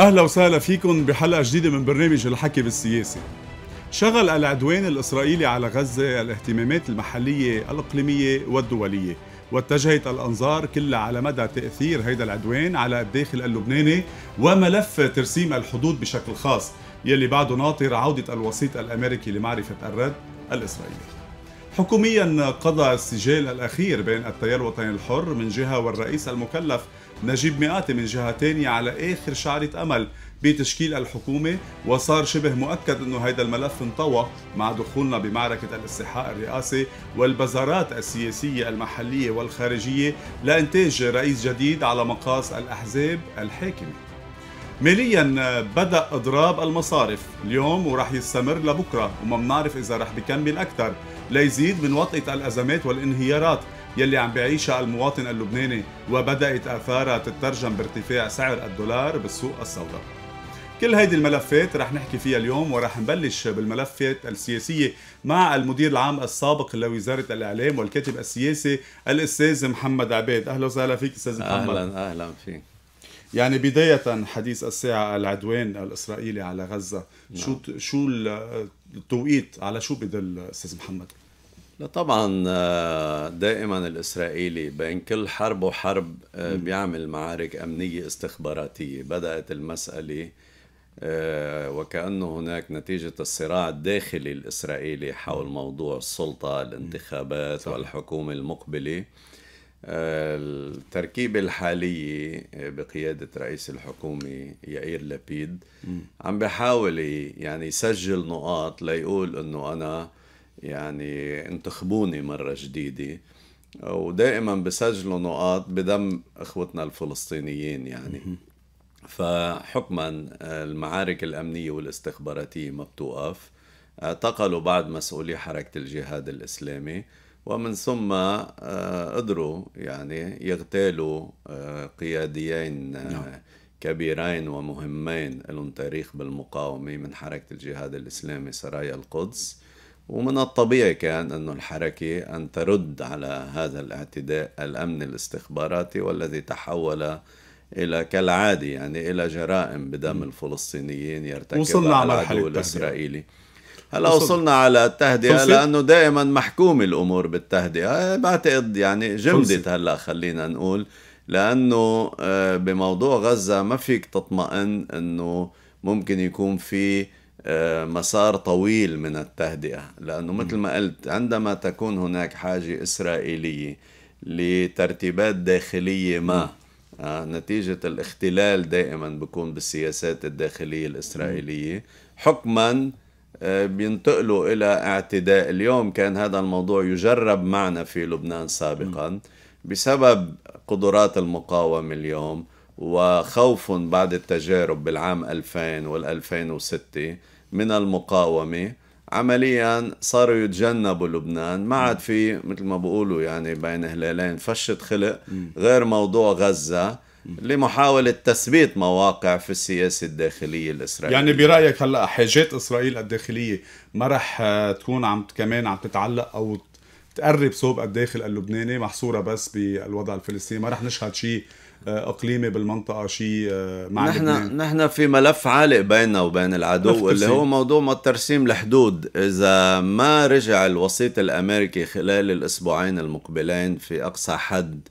اهلا وسهلا فيكم بحلقه جديده من برنامج الحكي بالسياسه. شغل العدوان الاسرائيلي على غزه الاهتمامات المحليه الاقليميه والدوليه، واتجهت الانظار كلها على مدى تاثير هذا العدوان على الداخل اللبناني وملف ترسيم الحدود بشكل خاص، يلي بعده ناطر عوده الوسيط الامريكي لمعرفه الرد الاسرائيلي. حكوميا قضى السجال الاخير بين التيار الوطني الحر من جهه والرئيس المكلف نجيب مئاتي من جهة تانية على آخر شعرة أمل بتشكيل الحكومة وصار شبه مؤكد أنه هيدا الملف انطوى مع دخولنا بمعركة الاستحقاق الرئاسي والبزارات السياسية المحلية والخارجية لإنتاج رئيس جديد على مقاس الأحزاب الحاكمة ماليا بدأ إضراب المصارف اليوم وراح يستمر لبكرة وما بنعرف إذا راح بكمل أكثر ليزيد من وطئة الأزمات والانهيارات يلي عم بيعيشها المواطن اللبناني وبدأت آثارها تترجم بارتفاع سعر الدولار بالسوق السوداء كل هيدي الملفات رح نحكي فيها اليوم ورح نبلش بالملفات السياسية مع المدير العام السابق لوزارة الإعلام والكاتب السياسي الأستاذ محمد عبيد أهلا وسهلا فيك أستاذ محمد أهلا أهلا فيك يعني بداية حديث الساعة العدوان الإسرائيلي على غزة نعم. شو شو التوقيت على شو بدل أستاذ محمد؟ لا طبعا آه، دائما الاسرائيلي بين كل حرب وحرب آه، بيعمل معارك امنيه استخباراتيه بدات المساله آه، وكانه هناك نتيجه الصراع الداخلي الاسرائيلي حول موضوع السلطه الانتخابات والحكومه المقبله التركيبة الحالية بقيادة رئيس الحكومة يائير لبيد عم بحاول يعني يسجل نقاط ليقول انه انا يعني انتخبوني مرة جديدة ودائما بسجلوا نقاط بدم اخوتنا الفلسطينيين يعني فحكما المعارك الامنيه والاستخباراتيه ما بتوقف اعتقلوا بعض مسؤولي حركه الجهاد الاسلامي ومن ثم آه، قدروا يعني يغتالوا آه، قياديين آه، نعم. كبيرين ومهمين لهم تاريخ بالمقاومه من حركه الجهاد الاسلامي سرايا القدس ومن الطبيعي كان أن الحركة أن ترد على هذا الاعتداء الأمن الاستخباراتي والذي تحول إلى كالعادة يعني إلى جرائم بدم الفلسطينيين يرتكبها على العدو الإسرائيلي هلا وصلنا على التهدئه لانه دائما محكوم الامور بالتهدئه آه، بعتقد يعني جمدت هلا خلينا نقول لانه آه، بموضوع غزه ما فيك تطمئن انه ممكن يكون في آه، مسار طويل من التهدئة لأنه مثل ما قلت عندما تكون هناك حاجة إسرائيلية لترتيبات داخلية ما آه، نتيجة الاختلال دائما بيكون بالسياسات الداخلية الإسرائيلية حكما آه، بينتقلوا إلى اعتداء اليوم كان هذا الموضوع يجرب معنا في لبنان سابقا بسبب قدرات المقاومة اليوم وخوف بعد التجارب بالعام 2000 وال 2006 من المقاومه عمليا صاروا يتجنبوا لبنان ما عاد في مثل ما بقولوا يعني بين هلالين فشة خلق غير موضوع غزة لمحاولة تثبيت مواقع في السياسة الداخلية الإسرائيلية يعني برأيك هلأ حاجات إسرائيل الداخلية ما رح آه، تكون عم كمان عم تتعلق أو تقرب صوب الداخل اللبناني محصورة بس بالوضع الفلسطيني ما رح نشهد شيء آه، اقليمي بالمنطقه شيء آه، مع نحن نحن في ملف عالق بيننا وبين العدو اللي هو موضوع ما الترسيم الحدود اذا ما رجع الوسيط الامريكي خلال الاسبوعين المقبلين في اقصى حد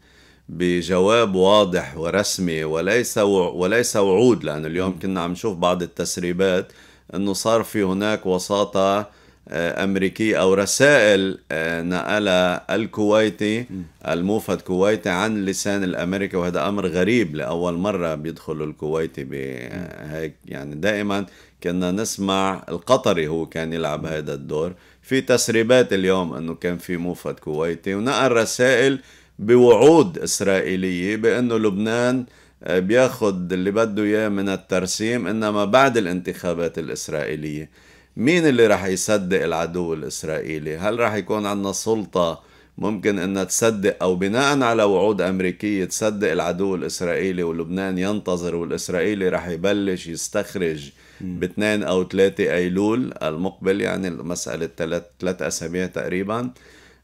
بجواب واضح ورسمي وليس وليس وعود لانه اليوم كنا عم نشوف بعض التسريبات انه صار في هناك وساطه آه، أمريكي أو رسائل آه، نقلها الكويتي الموفد كويتي عن لسان الأمريكي وهذا أمر غريب لأول مرة بيدخل الكويتي بهيك يعني دائما كنا نسمع القطري هو كان يلعب هذا الدور في تسريبات اليوم أنه كان في موفد كويتي ونقل رسائل بوعود إسرائيلية بأنه لبنان آه، بياخد اللي بده إياه من الترسيم إنما بعد الانتخابات الإسرائيلية مين اللي رح يصدق العدو الإسرائيلي هل رح يكون عندنا سلطة ممكن انها تصدق او بناء على وعود امريكيه تصدق العدو الاسرائيلي ولبنان ينتظر والاسرائيلي رح يبلش يستخرج باثنين او ثلاثة ايلول المقبل يعني مساله ثلاث ثلاث اسابيع تقريبا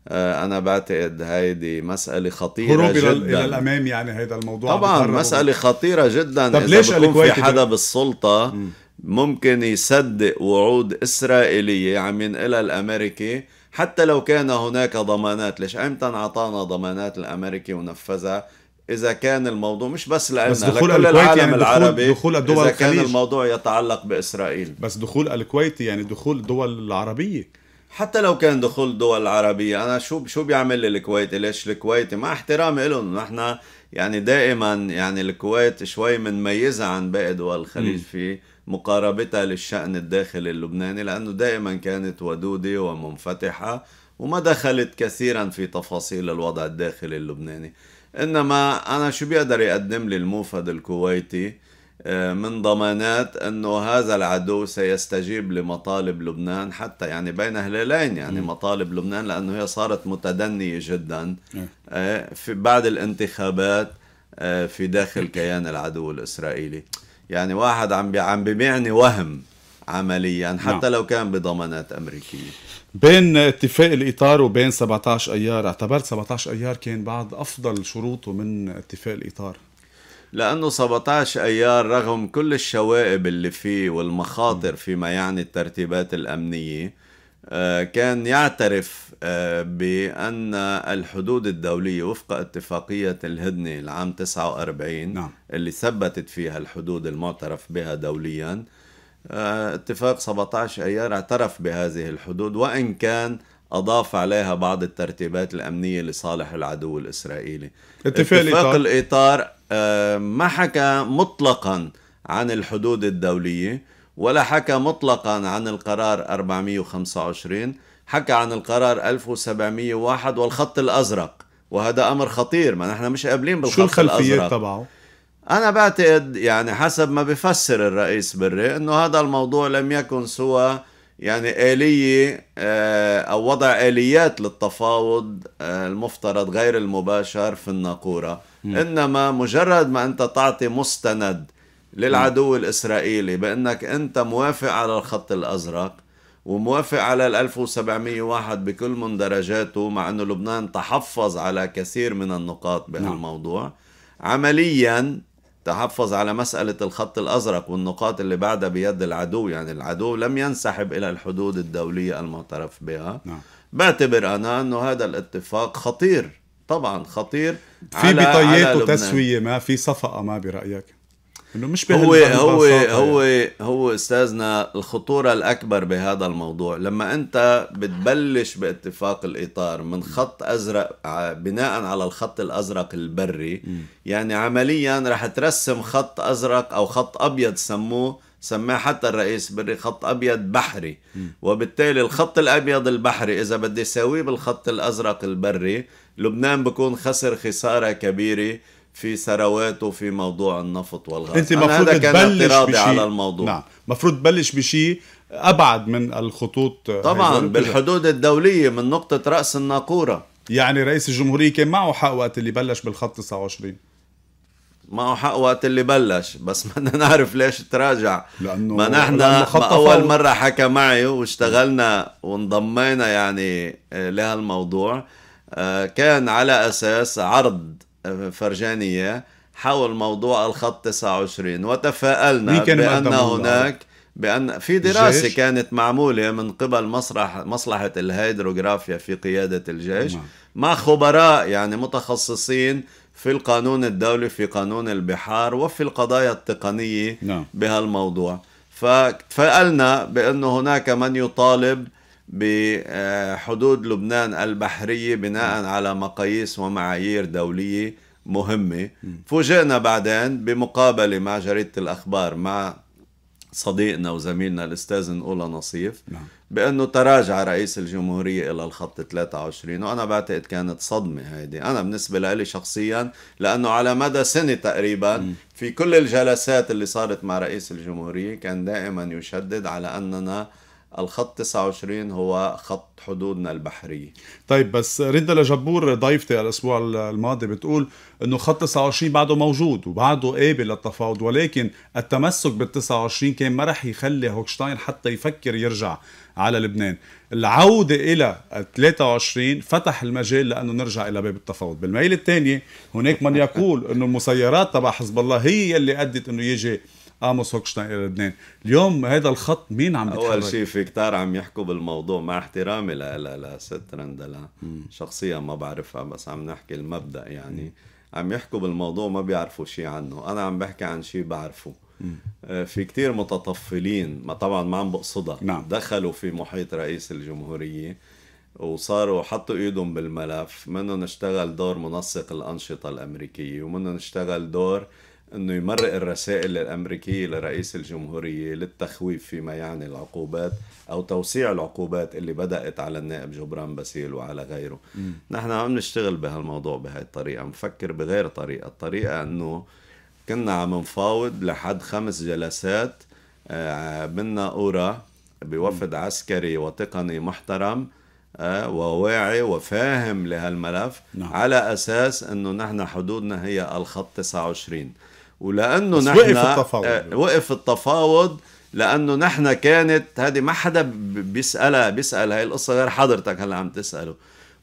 آه، انا بعتقد هيدي مساله خطيره هروب جدا الى الامام يعني هذا الموضوع طبعا مساله خطيره جدا طب اذا ليش بكون في حدا بالسلطه مم. ممكن يصدق وعود إسرائيلية عم يعني ينقلها الأمريكي حتى لو كان هناك ضمانات ليش امتى أعطانا ضمانات الامريكي ونفذها اذا كان الموضوع مش بس لأن بس دخول لكل العالم يعني العربي دخول الدول اذا الخليج. كان الموضوع يتعلق باسرائيل بس دخول الكويت يعني دخول الدول العربيه حتى لو كان دخول الدول العربية أنا شو شو بيعمل لي الكويتي ليش الكويتي مع احترامي لهم نحن يعني دائما يعني الكويت شوي منميزة عن باقي دول الخليج في مقاربتها للشأن الداخلي اللبناني لأنه دائما كانت ودودة ومنفتحة وما دخلت كثيرا في تفاصيل الوضع الداخلي اللبناني إنما أنا شو بيقدر يقدم لي الموفد الكويتي آه، من ضمانات أنه هذا العدو سيستجيب لمطالب لبنان حتى يعني بين هلالين يعني م. مطالب لبنان لأنه هي صارت متدنية جدا نعم. آه، في بعد الانتخابات آه، في داخل نعم. كيان العدو الإسرائيلي يعني واحد عم بي عم بيبيعني وهم عمليا نعم. حتى نعم. لو كان بضمانات امريكيه بين اتفاق الاطار وبين 17 ايار اعتبرت 17 ايار كان بعض افضل شروطه من اتفاق الاطار لانه 17 ايار رغم كل الشوائب اللي فيه والمخاطر فيما يعني الترتيبات الامنيه آه، كان يعترف آه، بأن الحدود الدولية وفق اتفاقية الهدنة العام 49 نعم. اللي ثبتت فيها الحدود المعترف بها دوليا آه، اتفاق 17 أيار اعترف بهذه الحدود وإن كان أضاف عليها بعض الترتيبات الأمنية لصالح العدو الإسرائيلي اتفاق, اتفاق الإطار, الإطار آه، ما حكى مطلقا عن الحدود الدولية ولا حكى مطلقا عن القرار 425 حكى عن القرار 1701 والخط الازرق وهذا امر خطير ما نحن مش قابلين بالخط شو الخلفيات تبعه انا بعتقد يعني حسب ما بفسر الرئيس بري انه هذا الموضوع لم يكن سوى يعني آلية آه، أو وضع آليات للتفاوض آه، المفترض غير المباشر في الناقورة م. إنما مجرد ما أنت تعطي مستند للعدو الإسرائيلي بأنك أنت موافق على الخط الأزرق وموافق على ال 1701 بكل من درجاته مع انه لبنان تحفظ على كثير من النقاط نعم. بهالموضوع نعم. عمليا تحفظ على مسألة الخط الأزرق والنقاط اللي بعدها بيد العدو يعني العدو لم ينسحب إلى الحدود الدولية المعترف بها نعم. بعتبر أنا أنه هذا الاتفاق خطير طبعا خطير في بطيات وتسوية ما في صفقة ما برأيك انه مش هو هو يعني. هو هو استاذنا الخطوره الاكبر بهذا الموضوع لما انت بتبلش باتفاق الاطار من خط ازرق بناء على الخط الازرق البري يعني عمليا رح ترسم خط ازرق او خط ابيض سموه سماه حتى الرئيس بري خط ابيض بحري وبالتالي الخط الابيض البحري اذا بدي ساويه بالخط الازرق البري لبنان بكون خسر خساره كبيره في ثرواته في موضوع النفط والغاز انت المفروض تبلش بشيء على الموضوع نعم المفروض تبلش بشيء ابعد من الخطوط طبعا بالحدود الدوليه من نقطه راس الناقوره يعني رئيس الجمهوريه كان معه حق وقت اللي بلش بالخط 29 معه حق وقت اللي بلش بس بدنا نعرف ليش تراجع لانه ما نحن اول مره حكى معي واشتغلنا وانضمينا يعني آه، لهالموضوع آه، كان على اساس عرض فرجاني اياه حول موضوع الخط 29 وتفائلنا بأن هناك بأن في دراسة الجيش. كانت معمولة من قبل مسرح مصلحة الهيدروغرافيا في قيادة الجيش مع خبراء يعني متخصصين في القانون الدولي في قانون البحار وفي القضايا التقنية نعم. بهالموضوع فتفائلنا بأنه هناك من يطالب بحدود لبنان البحرية بناء على مقاييس ومعايير دولية مهمة فوجئنا بعدين بمقابلة مع جريدة الأخبار مع صديقنا وزميلنا الأستاذ نقولة نصيف نعم. بأنه تراجع رئيس الجمهورية إلى الخط 23 وأنا بعتقد كانت صدمة هيدي أنا بالنسبة لي شخصيا لأنه على مدى سنة تقريبا في كل الجلسات اللي صارت مع رئيس الجمهورية كان دائما يشدد على أننا الخط 29 هو خط حدودنا البحرية طيب بس رندا لجبور ضيفتي الأسبوع الماضي بتقول أنه خط 29 بعده موجود وبعده قابل للتفاوض ولكن التمسك بال 29 كان ما رح يخلي هوكشتاين حتى يفكر يرجع على لبنان العودة إلى 23 فتح المجال لأنه نرجع إلى باب التفاوض بالميل الثاني هناك من يقول أنه المسيرات تبع حزب الله هي اللي أدت أنه يجي اموس هوكشتاين الى لبنان اليوم هذا الخط مين عم بيتحرك اول شيء في كتار عم يحكوا بالموضوع مع احترامي لست رندلا شخصيا ما بعرفها بس عم نحكي المبدا يعني م. عم يحكوا بالموضوع ما بيعرفوا شيء عنه انا عم بحكي عن شيء بعرفه آه، في كتير متطفلين ما طبعا ما عم بقصدها نعم. دخلوا في محيط رئيس الجمهورية وصاروا حطوا ايدهم بالملف منهم اشتغل دور منسق الأنشطة الأمريكية ومنهم اشتغل دور انه يمرق الرسائل الامريكيه لرئيس الجمهوريه للتخويف فيما يعني العقوبات او توسيع العقوبات اللي بدات على النائب جبران باسيل وعلى غيره نحن عم نشتغل بهالموضوع بهاي الطريقه مفكر بغير طريقه الطريقه انه كنا عم نفاوض لحد خمس جلسات آه، منا اورا بوفد عسكري وتقني محترم آه، وواعي وفاهم لهالملف نعم. على اساس انه نحن حدودنا هي الخط 29 ولانه نحن وقف التفاوض آه وقف التفاوض لانه نحن كانت هذه ما حدا بيسالها بيسال هاي القصه غير حضرتك هلا عم تساله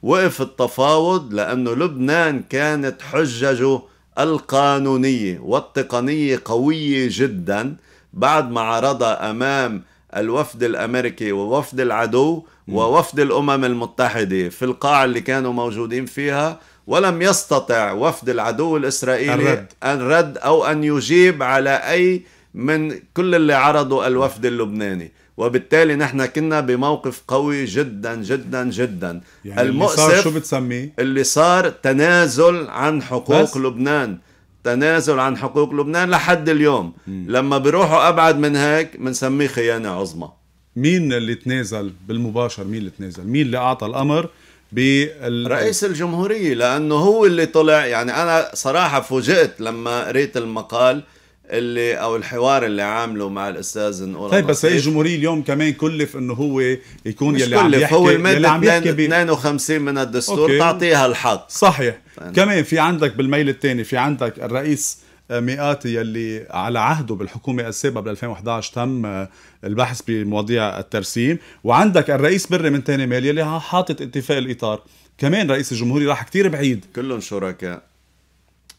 وقف التفاوض لانه لبنان كانت حججه القانونيه والتقنيه قويه جدا بعد ما عرضها امام الوفد الامريكي ووفد العدو ووفد الامم المتحده في القاعه اللي كانوا موجودين فيها ولم يستطع وفد العدو الإسرائيلي الرد. الرد أو أن يجيب على أي من كل اللي عرضوا الوفد اللبناني وبالتالي نحن كنا بموقف قوي جدا جدا جدا يعني المؤسف اللي صار شو بتسميه؟ اللي صار تنازل عن حقوق لبنان تنازل عن حقوق لبنان لحد اليوم م. لما بيروحوا أبعد من هيك بنسميه خيانة عظمى مين اللي تنازل بالمباشر مين اللي تنازل مين اللي أعطى الأمر بال رئيس الجمهوريه لانه هو اللي طلع يعني انا صراحه فوجئت لما قريت المقال اللي او الحوار اللي عامله مع الاستاذ نقول طيب بس هي الجمهوريه اليوم كمان كلف انه هو يكون مش يلي عم يحكي هو الماده عم يحكي 52 من الدستور أوكي. تعطيها الحق صحيح فأنا. كمان في عندك بالميل الثاني في عندك الرئيس مئات يلي على عهده بالحكومة السابقة بال 2011 تم آه، البحث بمواضيع الترسيم وعندك الرئيس بري من تاني مال يلي حاطط اتفاق الإطار كمان رئيس الجمهورية راح كتير بعيد كلهم شركاء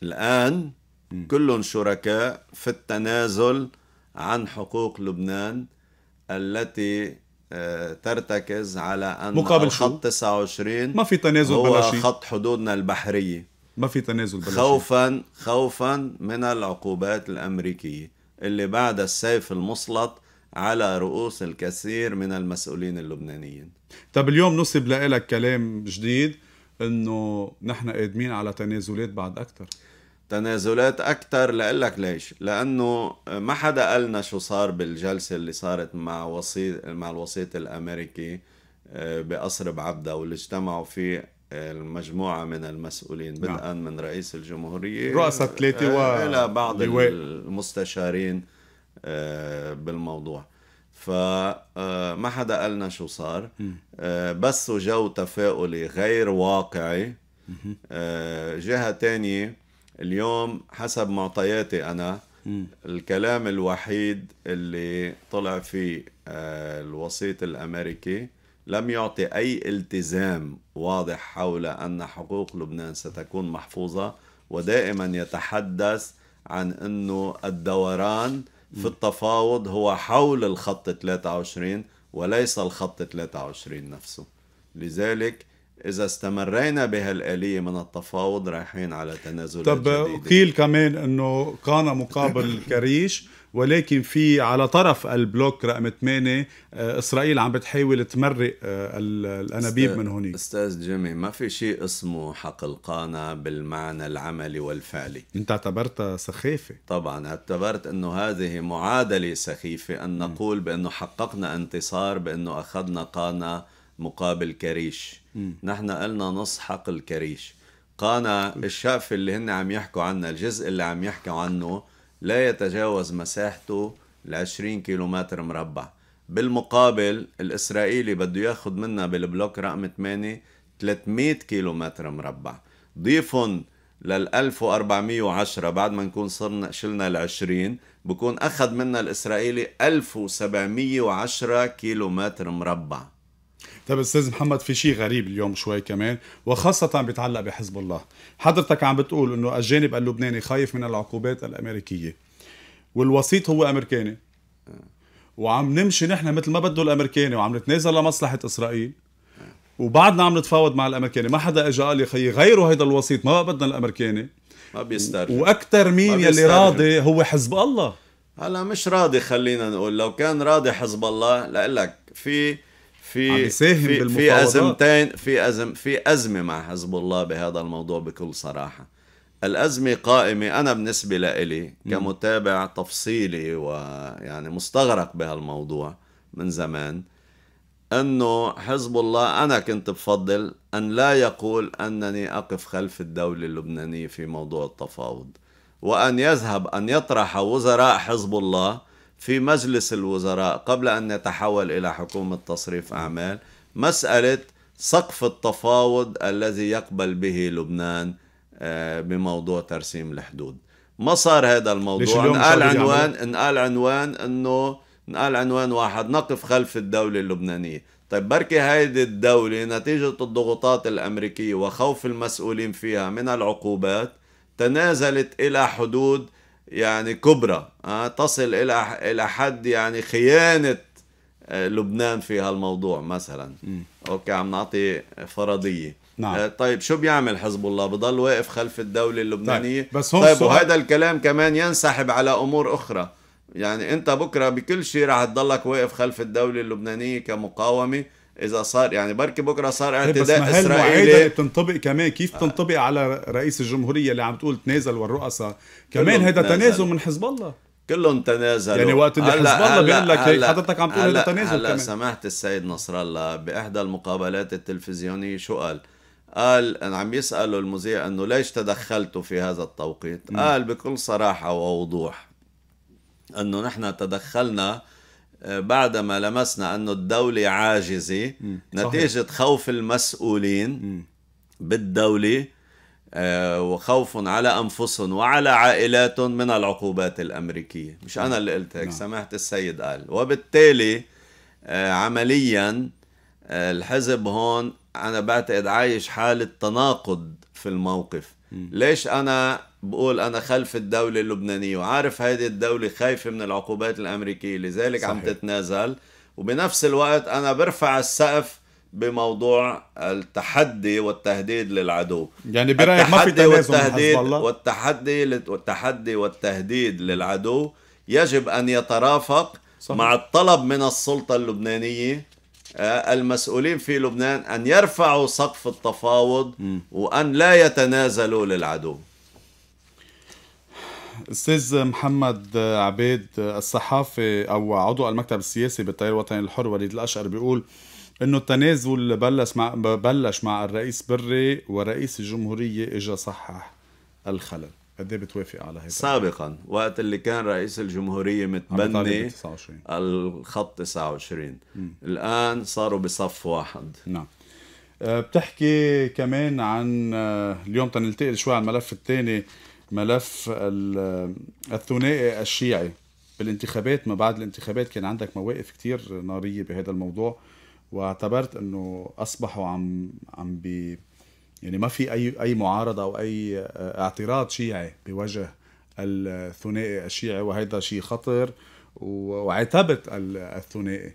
الآن كلهم شركاء في التنازل عن حقوق لبنان التي آه، ترتكز على أن مقابل خط 29 ما في تنازل هو خط حدودنا البحرية ما في تنازل بلا خوفا خوفا من العقوبات الامريكيه اللي بعد السيف المسلط على رؤوس الكثير من المسؤولين اللبنانيين طب اليوم نصب لك كلام جديد انه نحن قادمين على تنازلات بعد اكثر تنازلات اكثر لك ليش لانه ما حدا قالنا شو صار بالجلسه اللي صارت مع وسيط مع الوسيط الامريكي آه، بقصر بعبده واللي اجتمعوا فيه المجموعة من المسؤولين نعم. بدءا من رئيس الجمهورية رؤساء ثلاثة و... آه، إلى بعض و... المستشارين آه، بالموضوع فما آه، حدا قالنا شو صار بس جو تفاؤلي غير واقعي جهة تانية اليوم حسب معطياتي أنا الكلام الوحيد اللي طلع فيه الوسيط الأمريكي لم يعطي أي التزام واضح حول أن حقوق لبنان ستكون محفوظة ودائما يتحدث عن أنه الدوران في التفاوض هو حول الخط 23 وليس الخط 23 نفسه لذلك إذا استمرينا بهالآلية من التفاوض رايحين على تنازل طب جديدة. قيل كمان أنه كان مقابل كريش ولكن في على طرف البلوك رقم 8 آه، اسرائيل عم بتحاول تمرق آه، الانابيب من هناك استاذ جيمي ما في شيء اسمه حقل قانا بالمعنى العملي والفعلي انت اعتبرتها سخيفه طبعا اعتبرت انه هذه معادله سخيفه ان نقول بانه حققنا انتصار بانه اخذنا قانا مقابل كريش م. نحن قلنا نص حقل كريش قانا الشاف اللي هن عم يحكوا عنه الجزء اللي عم يحكوا عنه لا يتجاوز مساحته ل 20 كيلومتر مربع بالمقابل الإسرائيلي بده ياخذ منا بالبلوك رقم 8 300 كيلومتر مربع ضيفهم لل 1410 بعد ما نكون صرنا شلنا ال 20 بكون اخذ منا الاسرائيلي 1710 كيلومتر مربع طيب استاذ محمد في شيء غريب اليوم شوي كمان وخاصه بيتعلق بحزب الله حضرتك عم بتقول انه الجانب اللبناني خايف من العقوبات الامريكيه والوسيط هو امريكاني وعم نمشي نحن مثل ما بده الامريكاني وعم نتنازل لمصلحه اسرائيل وبعدنا عم نتفاوض مع الامريكاني ما حدا اجى قال يا خيي غيروا هيدا الوسيط ما بدنا الامريكاني ما بيسترجع واكثر مين يلي راضي هو حزب الله هلا مش راضي خلينا نقول لو كان راضي حزب الله لقلك في في في, في ازمتين في ازم في ازمه مع حزب الله بهذا الموضوع بكل صراحه الازمه قائمه انا بالنسبه لإلي كمتابع تفصيلي ويعني مستغرق بهالموضوع من زمان انه حزب الله انا كنت بفضل ان لا يقول انني اقف خلف الدوله اللبنانيه في موضوع التفاوض وان يذهب ان يطرح وزراء حزب الله في مجلس الوزراء قبل أن يتحول إلى حكومة تصريف أعمال مسألة سقف التفاوض الذي يقبل به لبنان آه، بموضوع ترسيم الحدود ما صار هذا الموضوع انقال عنوان انقال عنوان انه انقال عنوان واحد نقف خلف الدولة اللبنانية طيب بركي هيدي الدولة نتيجة الضغوطات الأمريكية وخوف المسؤولين فيها من العقوبات تنازلت إلى حدود يعني كبرى آه، تصل إلى إلى حد يعني خيانة آه، لبنان في هالموضوع مثلا م. أوكي عم نعطي فرضية نعم. آه، طيب شو بيعمل حزب الله بضل واقف خلف الدولة اللبنانية طيب, بس طيب سؤال... وهذا الكلام كمان ينسحب على أمور أخرى يعني أنت بكرة بكل شيء رح تضلك واقف خلف الدولة اللبنانية كمقاومة اذا صار يعني بركي بكره صار إيه، اعتداء بس اسرائيلي بتنطبق كمان كيف آه. تنطبق على رئيس الجمهوريه اللي عم تقول تنازل والرؤساء كمان هذا تنازل من حزب الله كلهم تنازلوا يعني وقت اللي حزب الله بيقول لك هيك حضرتك عم تقول هذا تنازل هلا كمان سمعت السيد نصر الله باحدى المقابلات التلفزيونيه شو قال؟ قال أنا عم يسالوا المذيع انه ليش تدخلتوا في هذا التوقيت؟ م. قال بكل صراحه ووضوح انه نحن تدخلنا بعدما لمسنا أنه الدولة عاجزة نتيجة خوف المسؤولين بالدولة آه، وخوف على أنفسهم وعلى عائلاتهم من العقوبات الأمريكية مش أنا اللي قلت هيك نعم. سماحة السيد قال وبالتالي آه، عمليا آه، الحزب هون أنا بعتقد عايش حالة تناقض في الموقف ليش أنا بقول انا خلف الدوله اللبنانيه وعارف هذه الدوله خايفه من العقوبات الامريكيه لذلك صحيح. عم تتنازل وبنفس الوقت انا برفع السقف بموضوع التحدي والتهديد للعدو يعني برايك ما في تنازل والتهديد والتحدي والتحدي والتهديد للعدو يجب ان يترافق صحيح. مع الطلب من السلطه اللبنانيه آه، المسؤولين في لبنان ان يرفعوا سقف التفاوض م. وان لا يتنازلوا للعدو استاذ محمد عبيد الصحافي او عضو المكتب السياسي بالتيار الوطني الحر وليد الاشقر بيقول انه التنازل بلش مع بلش مع الرئيس بري ورئيس الجمهوريه اجى صحح الخلل قد ايه بتوافق على هيك سابقا وقت اللي كان رئيس الجمهوريه متبني 29. الخط 29 م. الان صاروا بصف واحد نعم آه، بتحكي كمان عن آه، اليوم تنلتقي شوي على الملف الثاني ملف الثنائي الشيعي بالانتخابات ما بعد الانتخابات كان عندك مواقف كتير ناريه بهذا الموضوع واعتبرت انه اصبحوا عم عم بي يعني ما في اي اي معارضه او اي اعتراض شيعي بوجه الثنائي الشيعي وهذا شيء خطر وعتبت الثنائي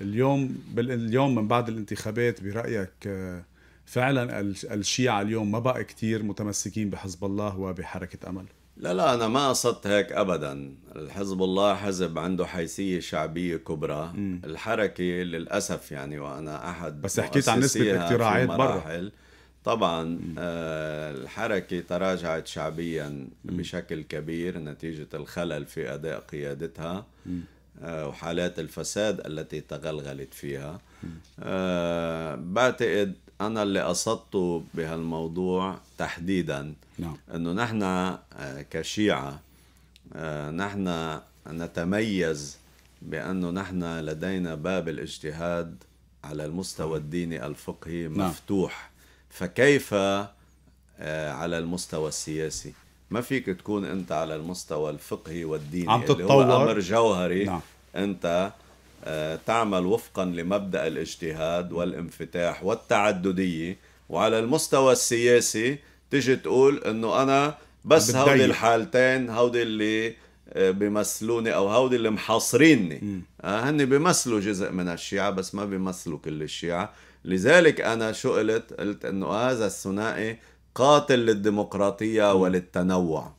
اليوم اليوم من بعد الانتخابات برايك آه، فعلا الشيعة اليوم ما بقى كتير متمسكين بحزب الله وبحركة أمل لا لا أنا ما قصدت هيك أبدا الحزب الله حزب عنده حيثية شعبية كبرى م. الحركة للأسف يعني وأنا أحد بس حكيت عن نسبة اقتراعات برا طبعا آه الحركة تراجعت شعبيا م. بشكل كبير نتيجة الخلل في أداء قيادتها م. آه، وحالات الفساد التي تغلغلت فيها أه بعتقد انا اللي قصدته بهالموضوع تحديدا نعم انه نحن آه، كشيعه آه، نحن نتميز بانه نحن لدينا باب الاجتهاد على المستوى نعم. الديني الفقهي نعم. مفتوح فكيف آه، على المستوى السياسي ما فيك تكون انت على المستوى الفقهي والديني عم تتطور اللي هو امر جوهري نعم. انت آه، تعمل وفقا لمبدا الاجتهاد والانفتاح والتعدديه وعلى المستوى السياسي تيجي تقول انه انا بس هودي الحالتين هودي اللي آه، بيمثلوني او هودي اللي محاصريني آه، هن بيمثلوا جزء من الشيعة بس ما بيمثلوا كل الشيعة لذلك انا شو قلت قلت انه هذا الثنائي قاتل للديمقراطية وللتنوع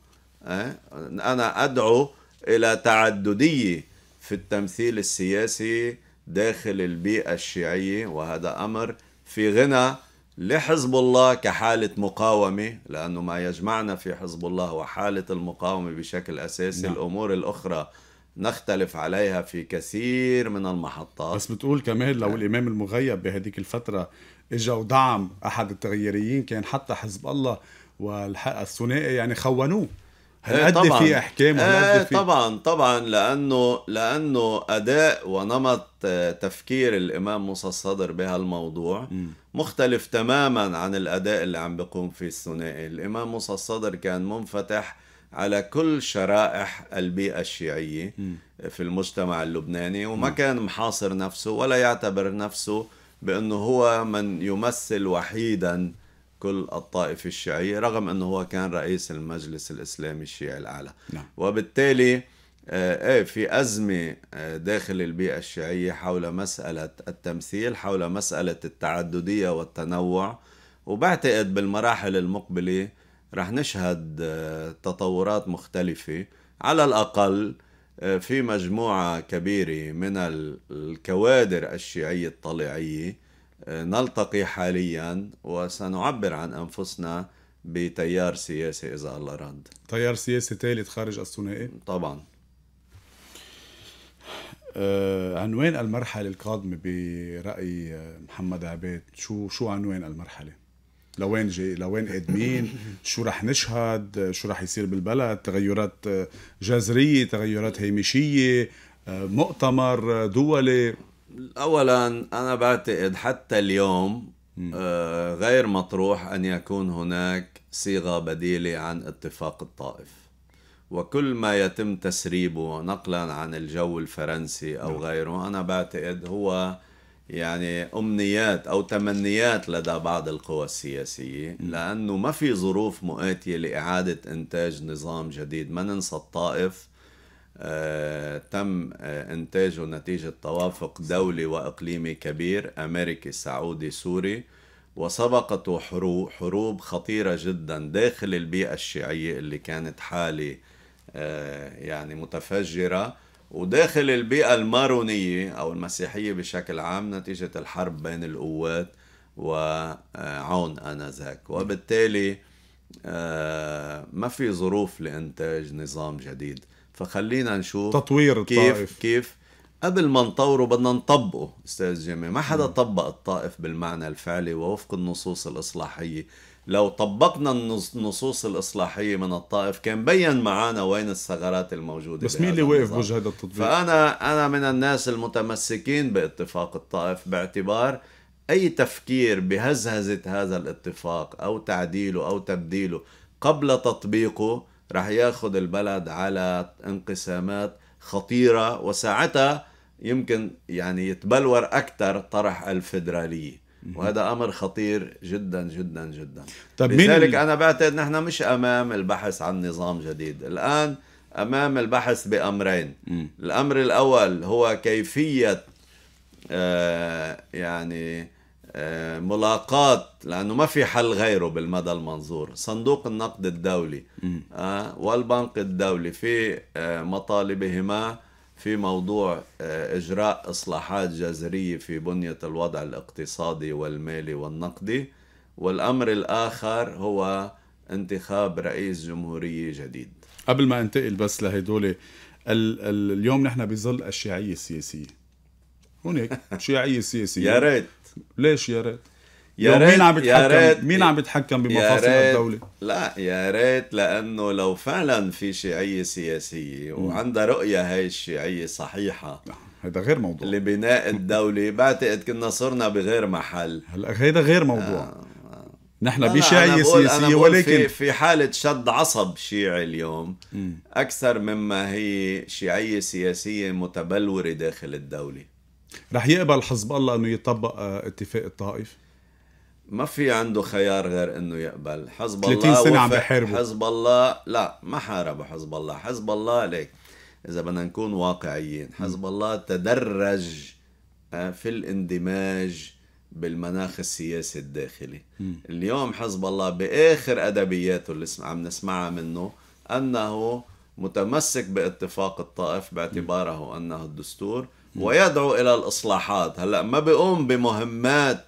انا ادعو الى تعددية في التمثيل السياسي داخل البيئة الشيعية وهذا أمر في غنى لحزب الله كحالة مقاومة لأنه ما يجمعنا في حزب الله هو حالة المقاومة بشكل أساسي نعم. الأمور الأخرى نختلف عليها في كثير من المحطات بس بتقول كمان لو نعم. الإمام المغيب بهذيك الفترة إجا ودعم أحد التغييريين كان حتى حزب الله والحق الثنائي يعني خونوه هنأدي إيه، طبعًا. إيه، في احكام وهنأدي فيه طبعا طبعا لانه لانه اداء ونمط آه، تفكير الامام موسى الصدر بهالموضوع مختلف تماما عن الاداء اللي عم بيقوم فيه الثنائي الامام موسى الصدر كان منفتح على كل شرائح البيئة الشيعية م. في المجتمع اللبناني وما م. كان محاصر نفسه ولا يعتبر نفسه بأنه هو من يمثل وحيدا كل الطائفة الشيعية رغم أنه هو كان رئيس المجلس الإسلامي الشيعي الأعلى نعم. وبالتالي آه، ايه في ازمه آه، داخل البيئه الشيعيه حول مساله التمثيل حول مساله التعدديه والتنوع وبعتقد بالمراحل المقبله رح نشهد آه، تطورات مختلفه على الاقل في مجموعه كبيره من الكوادر الشيعيه الطليعيه نلتقي حاليا وسنعبر عن أنفسنا بتيار سياسي إذا الله رد تيار سياسي ثالث خارج الثنائي؟ طبعا آه عنوان المرحلة القادمة برأي آه، محمد عبيد شو شو عنوان المرحلة؟ لوين جاي لوين قادمين شو رح نشهد آه، شو رح يصير بالبلد تغيرات آه، جذرية تغيرات هامشية مؤتمر دولي اولا انا بعتقد حتى اليوم آه، غير مطروح ان يكون هناك صيغه بديله عن اتفاق الطائف وكل ما يتم تسريبه نقلا عن الجو الفرنسي او نعم. غيره انا بعتقد هو يعني امنيات او تمنيات لدى بعض القوى السياسيه لانه ما في ظروف مؤاتيه لاعاده انتاج نظام جديد ما ننسى الطائف آه، تم آه، إنتاجه نتيجة توافق دولي وإقليمي كبير أمريكي سعودي سوري وسبقته حروب خطيرة جدا داخل البيئة الشيعية اللي كانت حالة آه، يعني متفجرة وداخل البيئة المارونية أو المسيحية بشكل عام نتيجة الحرب بين القوات وعون آنذاك وبالتالي ما في ظروف لإنتاج نظام جديد فخلينا نشوف تطوير الطائف كيف كيف قبل ما نطوره بدنا نطبقه استاذ جيمي ما حدا طبق الطائف بالمعنى الفعلي ووفق النصوص الاصلاحيه لو طبقنا النصوص الاصلاحيه من الطائف كان بين معنا وين الثغرات الموجوده بس مين اللي واقف بوجه هذا التطبيق فانا انا من الناس المتمسكين باتفاق الطائف باعتبار اي تفكير بهزهزه هذا الاتفاق او تعديله او تبديله قبل تطبيقه رح ياخذ البلد على انقسامات خطيرة وساعتها يمكن يعني يتبلور أكثر طرح الفيدرالية وهذا أمر خطير جدا جدا جدا طيب لذلك أنا بعتقد نحن مش أمام البحث عن نظام جديد الآن أمام البحث بأمرين الأمر الأول هو كيفية آه يعني آه، ملاقات لانه ما في حل غيره بالمدى المنظور صندوق النقد الدولي آه، والبنك الدولي في آه، مطالبهما في موضوع اجراء اصلاحات جذريه في بنيه الوضع الاقتصادي والمالي والنقدي والامر الاخر هو انتخاب رئيس جمهوريه جديد قبل ما انتقل بس لهدول اليوم نحن بظل الشيعيه السياسيه هناك شيعيه سياسيه يا ريت ليش يا ريت؟ يا ريت مين عم بيتحكم ريت مين عم بيتحكم بمفاصل الدولة؟ لا يا ريت لأنه لو فعلا في شيعية سياسية وعندها رؤية هاي الشيعية صحيحة آه، هيدا غير موضوع لبناء الدولة بعتقد كنا صرنا بغير محل هلا هيدا غير موضوع آه. آه. نحن بشيعية سياسية ولكن في, في حالة شد عصب شيعي اليوم م. أكثر مما هي شيعية سياسية متبلورة داخل الدولة رح يقبل حزب الله انه يطبق آه، اتفاق الطائف؟ ما في عنده خيار غير انه يقبل حزب 30 الله 30 سنه عم بحاربه حزب الله لا ما حاربوا حزب الله حزب الله ليك اذا بدنا نكون واقعيين حزب الله تدرج آه، في الاندماج بالمناخ السياسي الداخلي م. اليوم حزب الله باخر ادبياته اللي عم نسمعها منه انه متمسك باتفاق الطائف باعتباره انه الدستور ويدعو الى الاصلاحات هلا ما بيقوم بمهمات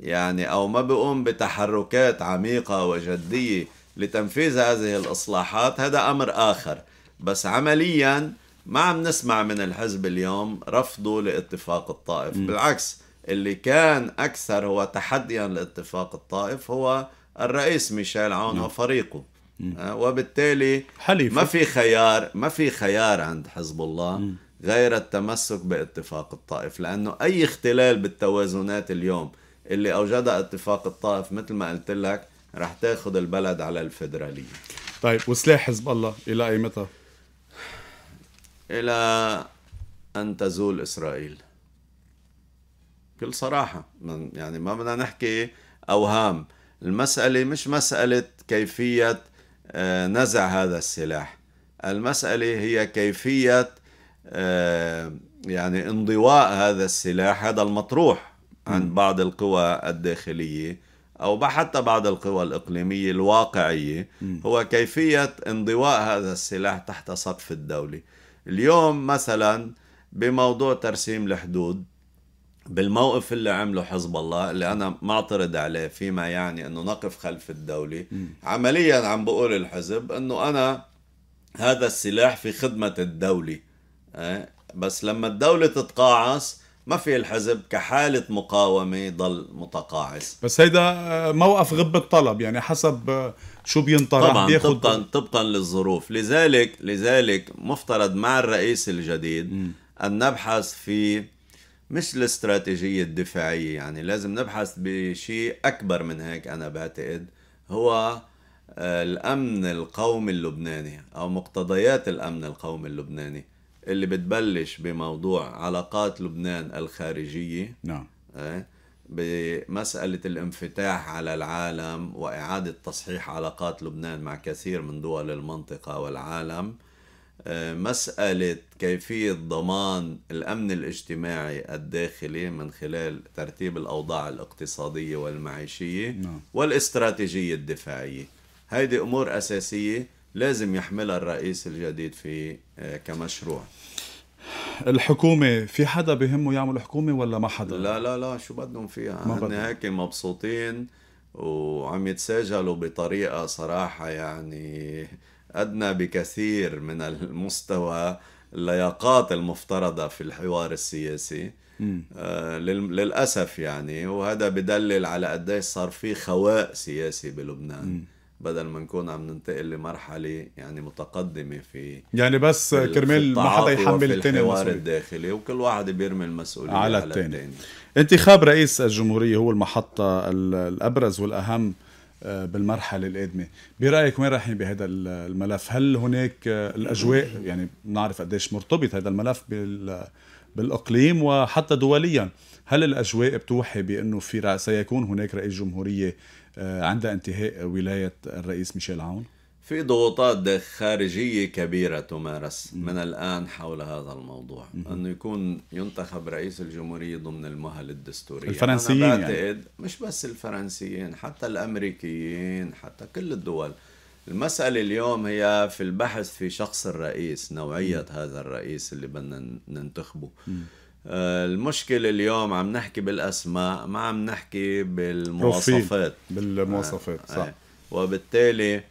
يعني او ما بيقوم بتحركات عميقه وجديه لتنفيذ هذه الاصلاحات هذا امر اخر بس عمليا ما عم نسمع من الحزب اليوم رفضه لاتفاق الطائف م. بالعكس اللي كان اكثر هو تحديا لاتفاق الطائف هو الرئيس ميشيل عون م. وفريقه م. آه، وبالتالي حليفة. ما في خيار ما في خيار عند حزب الله م. غير التمسك باتفاق الطائف لأنه أي اختلال بالتوازنات اليوم اللي أوجدها اتفاق الطائف مثل ما قلت لك رح تاخد البلد على الفدرالية طيب وسلاح حزب الله إلى أي متى؟ إلى أن تزول إسرائيل بكل صراحة من يعني ما بدنا نحكي أوهام المسألة مش مسألة كيفية آه، نزع هذا السلاح المسألة هي كيفية آه، يعني انضواء هذا السلاح هذا المطروح عند بعض القوى الداخلية أو حتى بعض القوى الإقليمية الواقعية هو كيفية انضواء هذا السلاح تحت سقف الدولة اليوم مثلا بموضوع ترسيم الحدود بالموقف اللي عمله حزب الله اللي انا معترض عليه فيما يعني انه نقف خلف الدوله عمليا عم بقول الحزب انه انا هذا السلاح في خدمه الدوله إيه؟ بس لما الدولة تتقاعس ما في الحزب كحالة مقاومة ضل متقاعس بس هيدا آه، موقف غب الطلب يعني حسب آه، شو بينطرح طبعا بياخد طبقا, طبقا للظروف لذلك لذلك مفترض مع الرئيس الجديد م. أن نبحث في مش الاستراتيجية الدفاعية يعني لازم نبحث بشيء أكبر من هيك أنا بعتقد هو آه، الأمن القومي اللبناني أو مقتضيات الأمن القومي اللبناني اللي بتبلش بموضوع علاقات لبنان الخارجية نعم آه، بمسألة الانفتاح على العالم وإعادة تصحيح علاقات لبنان مع كثير من دول المنطقة والعالم آه، مسألة كيفية ضمان الأمن الاجتماعي الداخلي من خلال ترتيب الأوضاع الاقتصادية والمعيشية نعم. والاستراتيجية الدفاعية هذه أمور أساسية لازم يحملها الرئيس الجديد في آه، كمشروع الحكومة في حدا بهمه يعمل حكومة ولا ما حدا؟ لا لا لا شو بدهم فيها؟ هن هيك مبسوطين وعم يتساجلوا بطريقة صراحة يعني أدنى بكثير من المستوى اللياقات المفترضة في الحوار السياسي آه للأسف يعني وهذا بدلل على قديش صار في خواء سياسي بلبنان مم. بدل ما نكون عم ننتقل لمرحله يعني متقدمه في يعني بس في كرمال ما حدا يحمل الثاني الحوار الداخلي وكل واحد بيرمي المسؤوليه على الثاني انتخاب رئيس الجمهوريه هو المحطه الابرز والاهم آه، بالمرحلة القادمة برأيك وين رايحين بهذا الملف هل هناك آه، الأجواء يعني نعرف قديش مرتبط هذا الملف بالإقليم وحتى دوليا هل الأجواء بتوحي بأنه في سيكون هناك رئيس جمهورية آه، عند انتهاء ولاية الرئيس ميشيل عون؟ في ضغوطات خارجية كبيرة تمارس م. من الآن حول هذا الموضوع م. أنه يكون ينتخب رئيس الجمهورية ضمن المهل الدستورية الفرنسيين أنا يعني. بعتقد يعني. مش بس الفرنسيين حتى الأمريكيين حتى كل الدول المسألة اليوم هي في البحث في شخص الرئيس نوعية م. هذا الرئيس اللي بدنا ننتخبه م. آه، المشكلة اليوم عم نحكي بالأسماء ما عم نحكي بالمواصفات بالمواصفات آه، صح آه، وبالتالي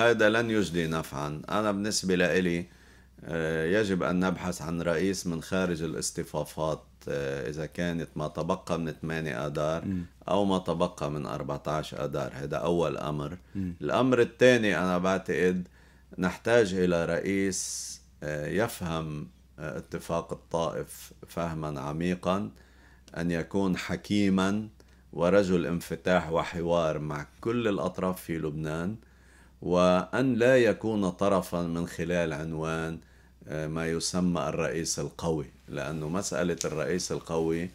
هذا لن يجدي نفعا أنا بالنسبة لإلي يجب أن نبحث عن رئيس من خارج الاصطفافات إذا كانت ما تبقى من 8 أدار أو ما تبقى من 14 أدار هذا أول أمر م. الأمر الثاني أنا بعتقد نحتاج إلى رئيس يفهم آه، اتفاق الطائف فهما عميقا أن يكون حكيما ورجل انفتاح وحوار مع كل الأطراف في لبنان وأن لا يكون طرفا من خلال عنوان آه، ما يسمى الرئيس القوي لانه مسألة الرئيس القوي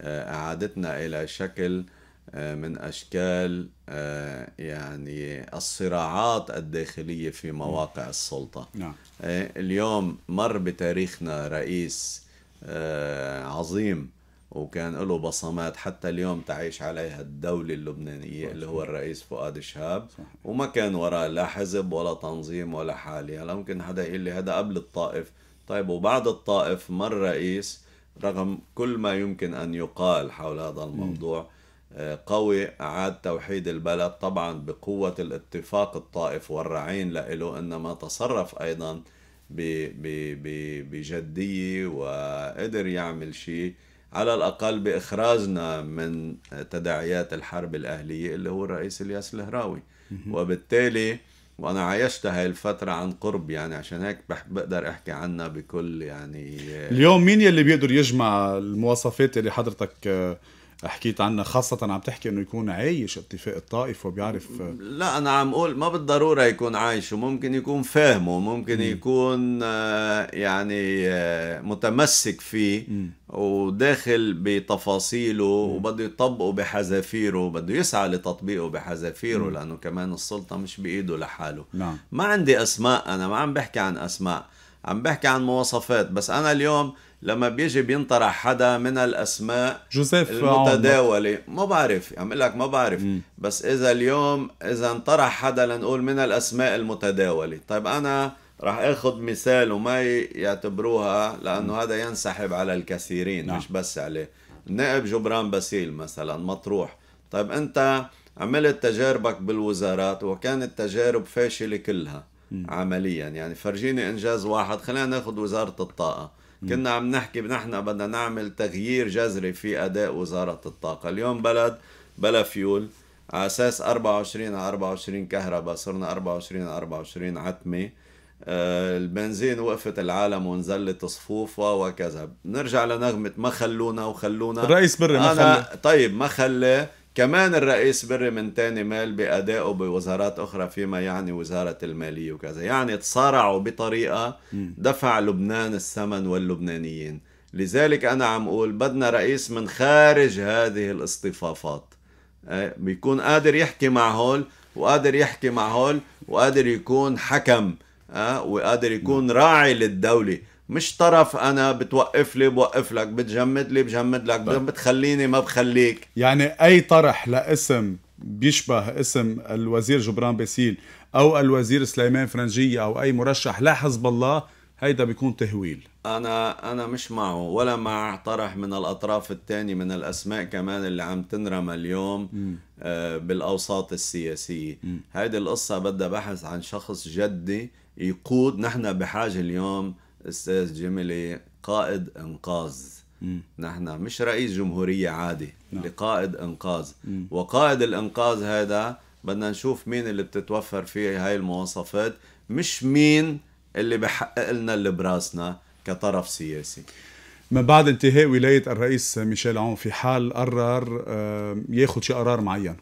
آه، أعادتنا إلى شكل آه، من أشكال آه، يعني الصراعات الداخلية في مواقع السلطة نعم. آه، اليوم مر بتاريخنا رئيس عظيم وكان له بصمات حتى اليوم تعيش عليها الدولة اللبنانية اللي هو الرئيس فؤاد شهاب وما كان وراه لا حزب ولا تنظيم ولا حالة هلا ممكن حدا يقول لي هذا قبل الطائف طيب وبعد الطائف مر رئيس رغم كل ما يمكن أن يقال حول هذا الموضوع م. قوي أعاد توحيد البلد طبعا بقوة الاتفاق الطائف والرعين له إنما تصرف أيضا بجدية وقدر يعمل شيء على الأقل بإخراجنا من تداعيات الحرب الأهلية اللي هو الرئيس الياس الهراوي وبالتالي وانا عايشت هاي الفترة عن قرب يعني عشان هيك بقدر احكي عنها بكل يعني آه، اليوم مين يلي بيقدر يجمع المواصفات اللي حضرتك آه، حكيت عنها خاصة عم تحكي انه يكون عايش اتفاق الطائف وبيعرف لا انا عم اقول ما بالضرورة يكون عايشه ممكن يكون فاهمه ممكن م. يكون آه، يعني آه، متمسك فيه م. وداخل بتفاصيله وبده يطبقه بحذافيره بده يسعى لتطبيقه بحذافيره لانه كمان السلطة مش بايده لحاله نعم. ما عندي اسماء انا ما عم بحكي عن اسماء عم بحكي عن مواصفات بس انا اليوم لما بيجي بينطرح حدا من الاسماء جوزيف المتداوله ما بعرف عم لك ما بعرف مم. بس اذا اليوم اذا انطرح حدا لنقول من الاسماء المتداوله طيب انا راح اخذ مثال وما يعتبروها لانه هذا ينسحب على الكثيرين نعم. مش بس عليه النائب جبران باسيل مثلا مطروح طيب انت عملت تجاربك بالوزارات وكانت تجارب فاشله كلها عمليا يعني فرجيني انجاز واحد خلينا ناخذ وزاره الطاقه كنا عم نحكي نحن بدنا نعمل تغيير جذري في اداء وزاره الطاقه اليوم بلد بلا فيول على اساس 24 على 24 كهرباء صرنا 24 على 24 عتمه آه، البنزين وقفت العالم ونزلت صفوف وكذا نرجع لنغمة ما خلونا وخلونا الرئيس بري ما خلى طيب ما خلى كمان الرئيس بري من تاني مال بأدائه بوزارات أخرى فيما يعني وزارة المالية وكذا يعني تصارعوا بطريقة دفع لبنان الثمن واللبنانيين لذلك أنا عم أقول بدنا رئيس من خارج هذه الاصطفافات آه، بيكون قادر يحكي مع هول وقادر يحكي مع هول وقادر يكون حكم آه، وقادر يكون راعي للدولة مش طرف انا بتوقف لي بوقف لك بتجمد لي بجمد لك طيب. بتخليني ما بخليك يعني اي طرح لاسم بيشبه اسم الوزير جبران باسيل او الوزير سليمان فرنجيه او اي مرشح لا حزب الله هيدا بيكون تهويل انا انا مش معه ولا مع طرح من الاطراف الثانيه من الاسماء كمان اللي عم تنرمى اليوم م. آه بالاوساط السياسيه هيدي القصه بدها بحث عن شخص جدي يقود نحن بحاجه اليوم استاذ جيميلي قائد انقاذ نحن مش رئيس جمهوريه عادي نعم. لقائد انقاذ وقائد الانقاذ هذا بدنا نشوف مين اللي بتتوفر فيه هاي المواصفات مش مين اللي بحقق لنا اللي براسنا كطرف سياسي ما بعد انتهاء ولاية الرئيس ميشيل عون في حال قرر آه، ياخذ شي قرار معين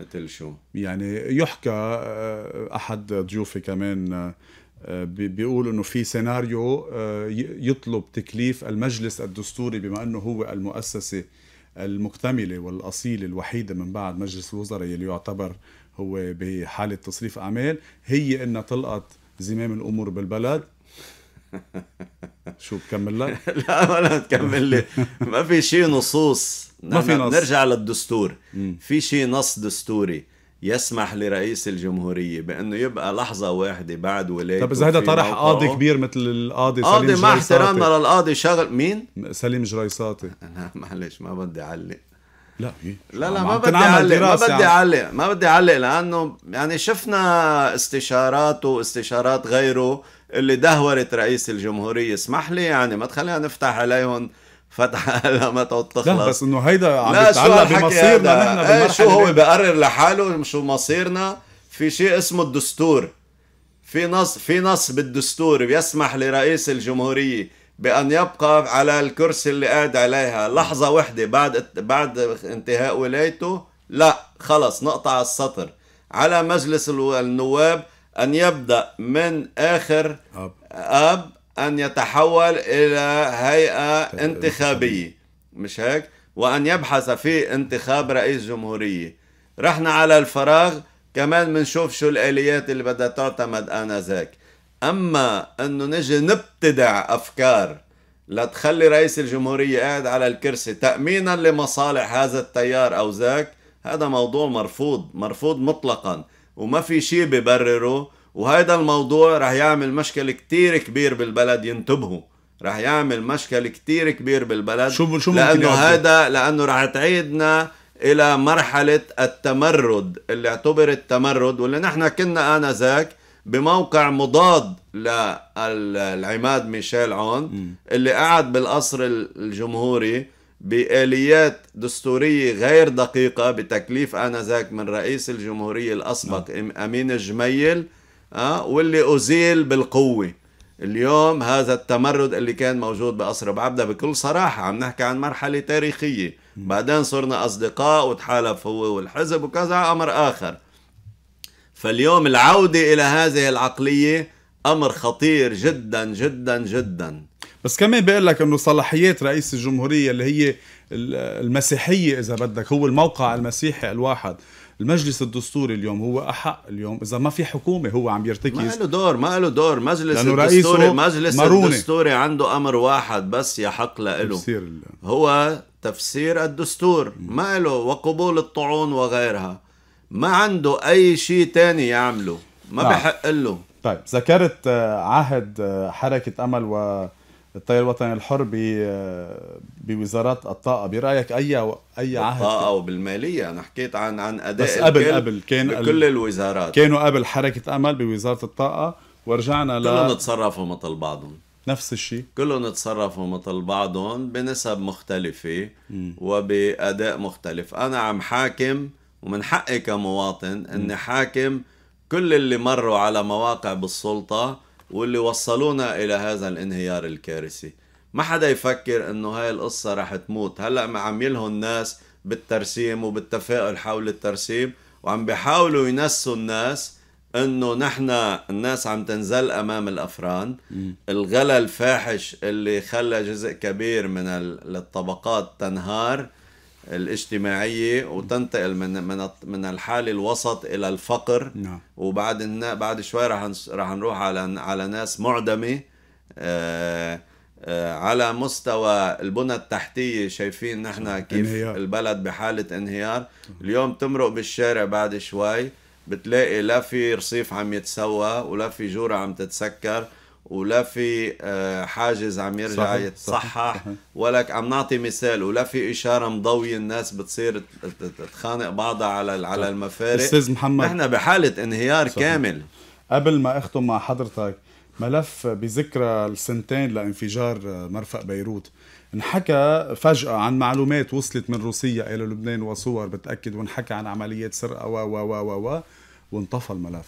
مثل شو؟ يعني يحكى آه، أحد ضيوفي كمان آه، بيقول انه في سيناريو آه، يطلب تكليف المجلس الدستوري بما انه هو المؤسسه المكتمله والاصيله الوحيده من بعد مجلس الوزراء اللي يعتبر هو بحاله تصريف اعمال هي انها طلقت زمام الامور بالبلد شو بكمل لك؟ لا ولا بتكمل لي ما في شيء نصوص ما في نص نرجع للدستور في شيء نص دستوري يسمح لرئيس الجمهورية بأنه يبقى لحظة واحدة بعد ولايته طب إذا هذا طرح قاضي كبير مثل القاضي سليم قاضي مع احترامنا للقاضي شغل مين؟ سليم جريساتي لا معلش ما بدي أعلق لا لا لا ما بدي اعلق ما بدي اعلق ما بدي اعلق لانه يعني شفنا استشاراته واستشارات غيره اللي دهورت رئيس الجمهوريه اسمح لي يعني ما تخلينا نفتح عليهم فتح ما تخلص لا بس انه هيدا عم يتعلق بمصيرنا نحن ايه شو هو بقرر لحاله شو مصيرنا في شيء اسمه الدستور في نص في نص بالدستور بيسمح لرئيس الجمهوريه بان يبقى على الكرسي اللي قاعد عليها لحظه واحده بعد بعد انتهاء ولايته لا خلص نقطع السطر على مجلس النواب ان يبدا من اخر اب, أب أن يتحول إلى هيئة انتخابية مش هيك؟ وأن يبحث في انتخاب رئيس جمهورية رحنا على الفراغ كمان بنشوف شو الآليات اللي بدها تعتمد آنذاك أما أنه نجي نبتدع أفكار لتخلي رئيس الجمهورية قاعد على الكرسي تأمينا لمصالح هذا التيار أو ذاك هذا موضوع مرفوض مرفوض مطلقا وما في شيء ببرره وهيدا الموضوع رح يعمل مشكل كتير كبير بالبلد ينتبهوا رح يعمل مشكل كتير كبير بالبلد شو شو لانه هذا لانه رح تعيدنا الى مرحله التمرد اللي اعتبرت تمرد واللي نحن كنا انذاك بموقع مضاد للعماد ميشيل عون اللي قعد بالقصر الجمهوري بآليات دستورية غير دقيقة بتكليف آنذاك من رئيس الجمهورية الأسبق نعم. أمين الجميل أه؟ واللي أزيل بالقوة اليوم هذا التمرد اللي كان موجود بقصر بعبدة بكل صراحة عم نحكي عن مرحلة تاريخية بعدين صرنا أصدقاء وتحالف هو والحزب وكذا أمر آخر فاليوم العودة إلى هذه العقلية أمر خطير جدا جدا جدا بس كمان بقول لك انه صلاحيات رئيس الجمهوريه اللي هي المسيحيه اذا بدك هو الموقع المسيحي الواحد المجلس الدستوري اليوم هو احق اليوم اذا ما في حكومه هو عم يرتكز ما له دور ما له دور مجلس الدستوري مجلس مرونة. الدستوري عنده امر واحد بس يحق له تفسير هو تفسير الدستور ما له وقبول الطعون وغيرها ما عنده اي شيء تاني يعمله ما نعم. بحق له طيب ذكرت آه، عهد آه، حركه امل و التيار الوطني الحر بوزارات الطاقه برايك اي اي عهد الطاقه وبالماليه انا حكيت عن عن اداء بس قبل قبل كان بكل الوزارات كانوا قبل حركه امل بوزاره الطاقه ورجعنا ل كلهم تصرفوا مثل بعضهم نفس الشيء كلهم تصرفوا مثل بعضهم بنسب مختلفة م. وبأداء مختلف أنا عم حاكم ومن حقي كمواطن أني حاكم كل اللي مروا على مواقع بالسلطة واللي وصلونا الى هذا الانهيار الكارثي ما حدا يفكر انه هاي القصة رح تموت هلا ما عم يلهوا الناس بالترسيم وبالتفاؤل حول الترسيم وعم بيحاولوا ينسوا الناس انه نحن الناس عم تنزل امام الافران الغلا الفاحش اللي خلى جزء كبير من الطبقات تنهار الاجتماعية وتنتقل من من من الحالة الوسط إلى الفقر نعم. وبعد بعد شوي رح رح نروح على على ناس معدمة آه،, آه على مستوى البنى التحتية شايفين نحن نعم، كيف انهيار. البلد بحالة انهيار اليوم تمرق بالشارع بعد شوي بتلاقي لا في رصيف عم يتسوى ولا في جورة عم تتسكر ولا في آه، حاجز عم يرجع يتصحح ولك عم نعطي مثال ولا في اشاره مضويه الناس بتصير تخانق بعضها على على المفارق استاذ محمد نحن بحاله انهيار صحيح. كامل قبل ما اختم مع حضرتك ملف بذكرى السنتين لانفجار آه، مرفق بيروت انحكى فجأة عن معلومات وصلت من روسيا إلى لبنان وصور بتأكد وانحكى عن عمليات سرقة و و و و وانطفى الملف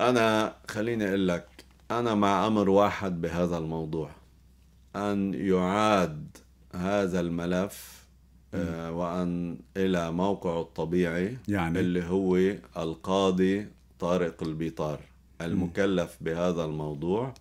أنا خليني أقول لك أنا مع أمر واحد بهذا الموضوع أن يعاد هذا الملف آه وأن إلى موقعه الطبيعي يعني اللي هو القاضي طارق البيطار المكلف بهذا الموضوع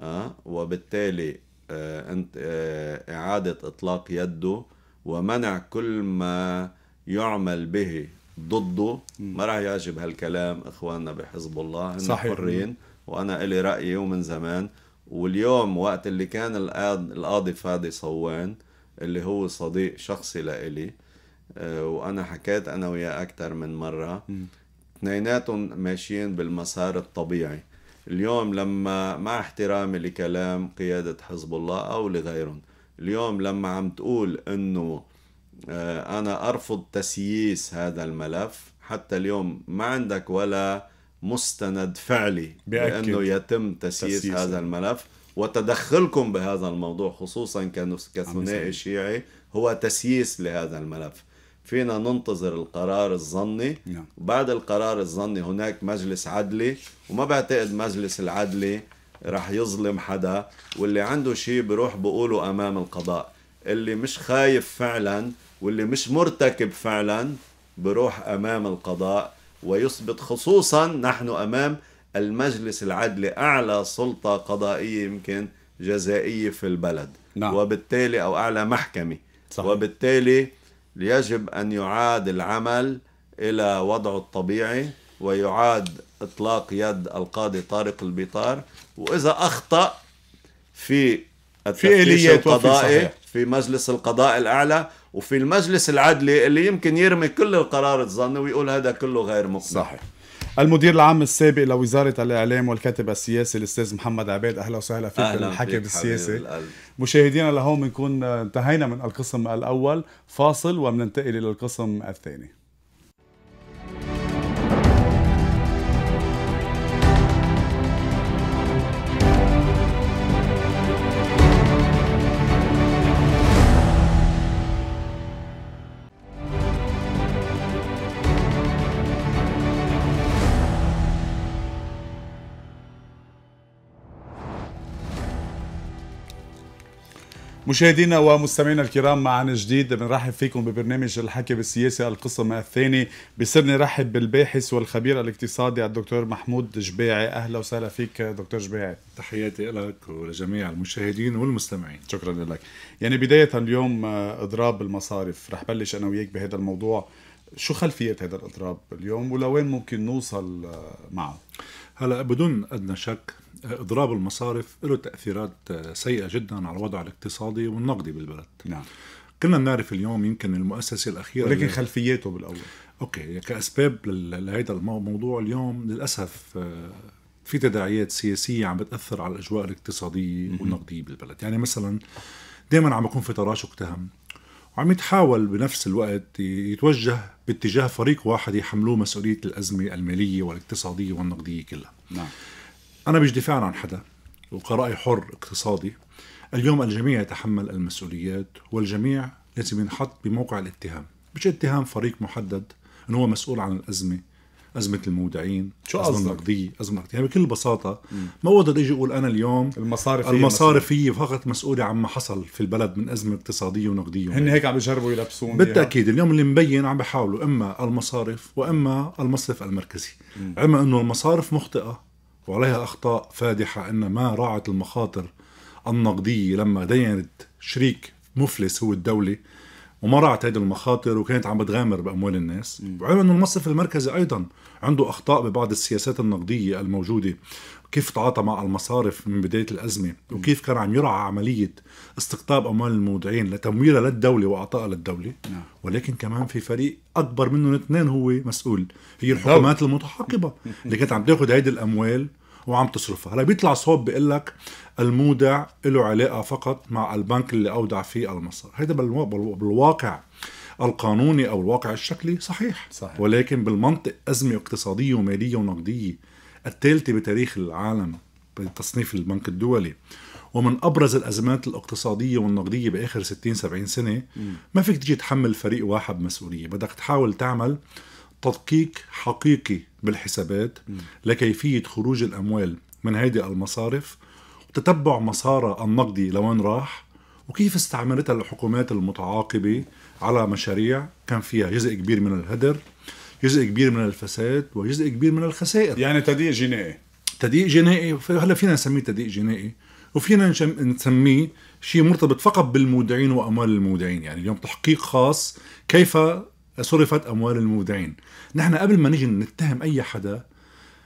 آه وبالتالي آه أنت آه إعادة إطلاق يده ومنع كل ما يعمل به ضده ما راح يعجب هالكلام إخواننا بحزب الله هن صحيح. حرين وانا الي رايي ومن زمان واليوم وقت اللي كان القاضي فادي صوان اللي هو صديق شخصي لإلي آه، وانا حكيت انا وياه اكثر من مره اثنيناتهم ماشيين بالمسار الطبيعي اليوم لما مع احترامي لكلام قيادة حزب الله أو لغيرهم اليوم لما عم تقول أنه آه، أنا أرفض تسييس هذا الملف حتى اليوم ما عندك ولا مستند فعلي بأكد. بأنه يتم تسييس, تسييس هذا الملف وتدخلكم بهذا الموضوع خصوصا كثنائي شيعي هو تسييس لهذا الملف فينا ننتظر القرار الظني نعم. بعد القرار الظني هناك مجلس عدلي وما بعتقد مجلس العدلي رح يظلم حدا واللي عنده شيء بروح بقوله امام القضاء اللي مش خايف فعلا واللي مش مرتكب فعلا بروح امام القضاء ويثبت خصوصا نحن أمام المجلس العدلي أعلى سلطة قضائية يمكن جزائية في البلد نعم. وبالتالي أو أعلى محكمة صحيح. وبالتالي يجب أن يعاد العمل إلى وضعه الطبيعي ويعاد إطلاق يد القاضي طارق البيطار وإذا أخطأ في التفتيش القضائي في مجلس القضاء الأعلى وفي المجلس العدلي اللي يمكن يرمي كل القرار الظني ويقول هذا كله غير مقنع صحيح المدير العام السابق لوزارة الإعلام والكاتب السياسي الأستاذ محمد عباد أهلا وسهلا فيك أهلا الحكي بالسياسة مشاهدينا لهون بنكون آه، انتهينا من القسم الأول فاصل وبننتقل إلى القسم الثاني مشاهدينا ومستمعينا الكرام مع جديد بنرحب فيكم ببرنامج الحكي بالسياسه القسم الثاني بصرني رحب بالباحث والخبير الاقتصادي الدكتور محمود جبيعي اهلا وسهلا فيك دكتور جبيعي تحياتي لك ولجميع المشاهدين والمستمعين شكرا لك يعني بدايه اليوم آه، اضراب المصارف رح بلش انا وياك بهذا الموضوع شو خلفيه هذا الاضراب اليوم ولوين ممكن نوصل آه، معه هلا بدون ادنى شك اضراب المصارف له تاثيرات آه، سيئه جدا على الوضع الاقتصادي والنقدي بالبلد نعم كلنا بنعرف اليوم يمكن المؤسسه الاخيره ولكن خلفياته بالاول اوكي كاسباب لهذا الموضوع اليوم للاسف آه، في تداعيات سياسيه عم بتاثر على الاجواء الاقتصاديه والنقديه بالبلد يعني مثلا دائما عم بكون في تراشق تهم وعم يتحاول بنفس الوقت يتوجه باتجاه فريق واحد يحملوه مسؤوليه الازمه الماليه والاقتصاديه والنقديه كلها نعم أنا مش دفاعا عن حدا وقرائي حر اقتصادي اليوم الجميع يتحمل المسؤوليات والجميع لازم ينحط بموقع الاتهام مش اتهام فريق محدد انه هو مسؤول عن الازمه ازمه المودعين شو ازمه النقديه ازمه النقديه يعني بكل بساطه ما بقدر اجي اقول انا اليوم المصارف المصارف هي فقط مسؤوله عما حصل في البلد من ازمه اقتصاديه ونقديه هن هيك عم بيجربوا يلبسون بالتاكيد اليوم اللي مبين عم بحاولوا اما المصارف واما المصرف المركزي اما انه المصارف مخطئه وعليها أخطاء فادحة أن ما راعت المخاطر النقدية لما دينت شريك مفلس هو الدولة وما راعت هذه المخاطر وكانت عم بتغامر بأموال الناس وعلم أن المصرف المركزي أيضا عنده أخطاء ببعض السياسات النقدية الموجودة كيف تعاطى مع المصارف من بداية الأزمة وكيف كان عم يرعى عملية استقطاب أموال المودعين لتمويلها للدولة وأعطائها للدولة نعم. ولكن كمان في فريق أكبر منهم اثنين هو مسؤول هي الحكومات المتحقبة اللي كانت عم تاخذ هيدي الأموال وعم تصرفها هلا بيطلع صوب بيقول لك المودع له علاقة فقط مع البنك اللي أودع فيه المصارف هيدا بالواقع القانوني أو الواقع الشكلي صحيح, صحيح. ولكن بالمنطق أزمة اقتصادية ومالية ونقدية الثالثة بتاريخ العالم بتصنيف البنك الدولي ومن ابرز الازمات الاقتصاديه والنقديه باخر 60 70 سنه ما فيك تجي تحمل فريق واحد مسؤوليه بدك تحاول تعمل تدقيق حقيقي بالحسابات لكيفيه خروج الاموال من هيدي المصارف وتتبع مسارها النقدي لوين راح وكيف استعملتها الحكومات المتعاقبه على مشاريع كان فيها جزء كبير من الهدر جزء كبير من الفساد وجزء كبير من الخسائر يعني تضييق جنائي تضييق جنائي هلا فينا نسميه تضييق جنائي وفينا نسميه شيء مرتبط فقط بالمودعين واموال المودعين يعني اليوم تحقيق خاص كيف صرفت اموال المودعين نحن قبل ما نجي نتهم اي حدا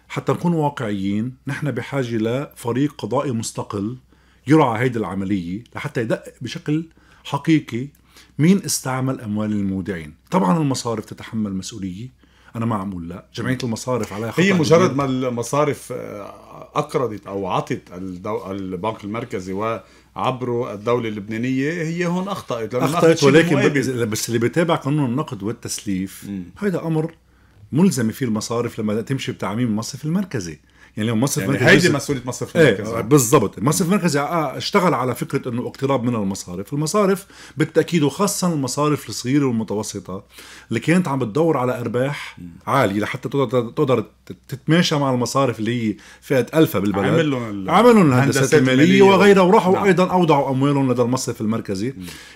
حتى نكون واقعيين نحن بحاجه لفريق قضائي مستقل يرعى هيدي العمليه لحتى يدقق بشكل حقيقي مين استعمل اموال المودعين طبعا المصارف تتحمل مسؤوليه انا ما عم لا جمعيه المصارف عليها هي مجرد ما المصارف آه، اقرضت او عطت الدو... البنك المركزي و عبر الدولة اللبنانية هي هون أخطأت لأنه أخطأت ولكن بس اللي بتابع قانون النقد والتسليف هذا أمر ملزمة فيه المصارف لما تمشي بتعميم المصرف المركزي يعني اليوم مصرف يعني مركزي هيدي مسؤوليه مصرف إيه، آه، مركزي ايه بالضبط المصرف المركزي اشتغل على فكره انه اقتراب من المصارف المصارف بالتاكيد وخاصه المصارف الصغيره والمتوسطه اللي كانت عم بتدور على ارباح عاليه لحتى تقدر تتماشى مع المصارف اللي هي فئه الفا بالبلد عمل لهم عملوا لهم الهندسات الماليه وغيرها وراحوا نعم. ايضا اودعوا اموالهم لدى المصرف المركزي م.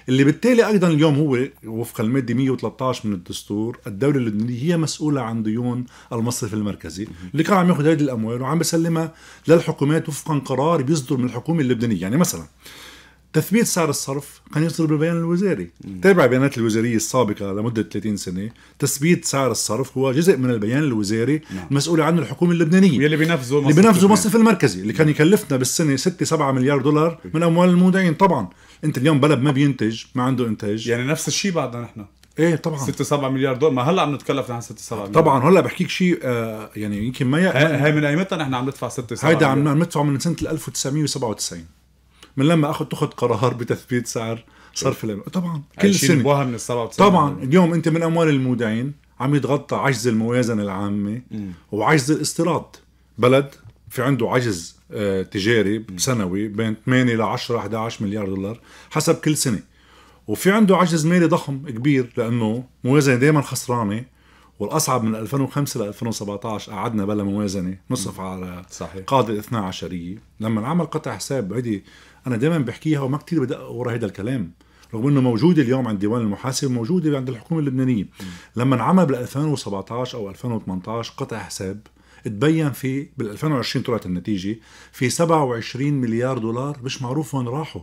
اللي بالتالي ايضا اليوم هو وفق الماده 113 من الدستور الدوله اللبنانيه هي مسؤوله عن ديون المصرف المركزي م. اللي كان عم ياخذ هذه الاموال وعم بسلمها للحكومات وفقا قرار بيصدر من الحكومه اللبنانيه يعني مثلا تثبيت سعر الصرف كان يصدر بالبيان الوزاري تابع بيانات الوزارية السابقة لمدة 30 سنة تثبيت سعر الصرف هو جزء من البيان الوزاري نعم. المسؤول عنه الحكومة اللبنانية يلي بينفذوا اللي بينفذوا المصرف المركزي اللي كان يكلفنا بالسنة 6 7 مليار دولار من أموال المودعين طبعا أنت اليوم بلد ما بينتج ما عنده إنتاج يعني نفس الشيء بعدنا نحن ايه طبعا 6 7 مليار دولار ما هلا عم نتكلف نحن 6 7 مليار طبعا هلا بحكيك شيء آه يعني يمكن ما هي من ايمتى نحن عم ندفع 6 7 هيدا عم ندفعه من سنه 1997 من لما اخذ تاخذ قرار بتثبيت سعر صرف العمله طبعا كل سنه بوها من ال 97 طبعا اليوم انت من اموال المودعين عم يتغطى عجز الموازنه العامه وعجز الاستيراد بلد في عنده عجز آه، تجاري سنوي بين 8 ل 10 11 مليار دولار حسب كل سنه وفي عنده عجز مالي ضخم كبير لانه موازنه دائما خسرانه والاصعب من 2005 ل 2017 قعدنا بلا موازنه نصرف على صحيح. قاضي الاثنا عشريه لما نعمل قطع حساب هيدي انا دائما بحكيها وما كثير بدقق ورا هذا الكلام رغم انه موجوده اليوم عند ديوان المحاسب موجوده عند الحكومه اللبنانيه لما انعمل بال 2017 او 2018 قطع حساب تبين في بال 2020 طلعت النتيجه في 27 مليار دولار مش معروف وين راحوا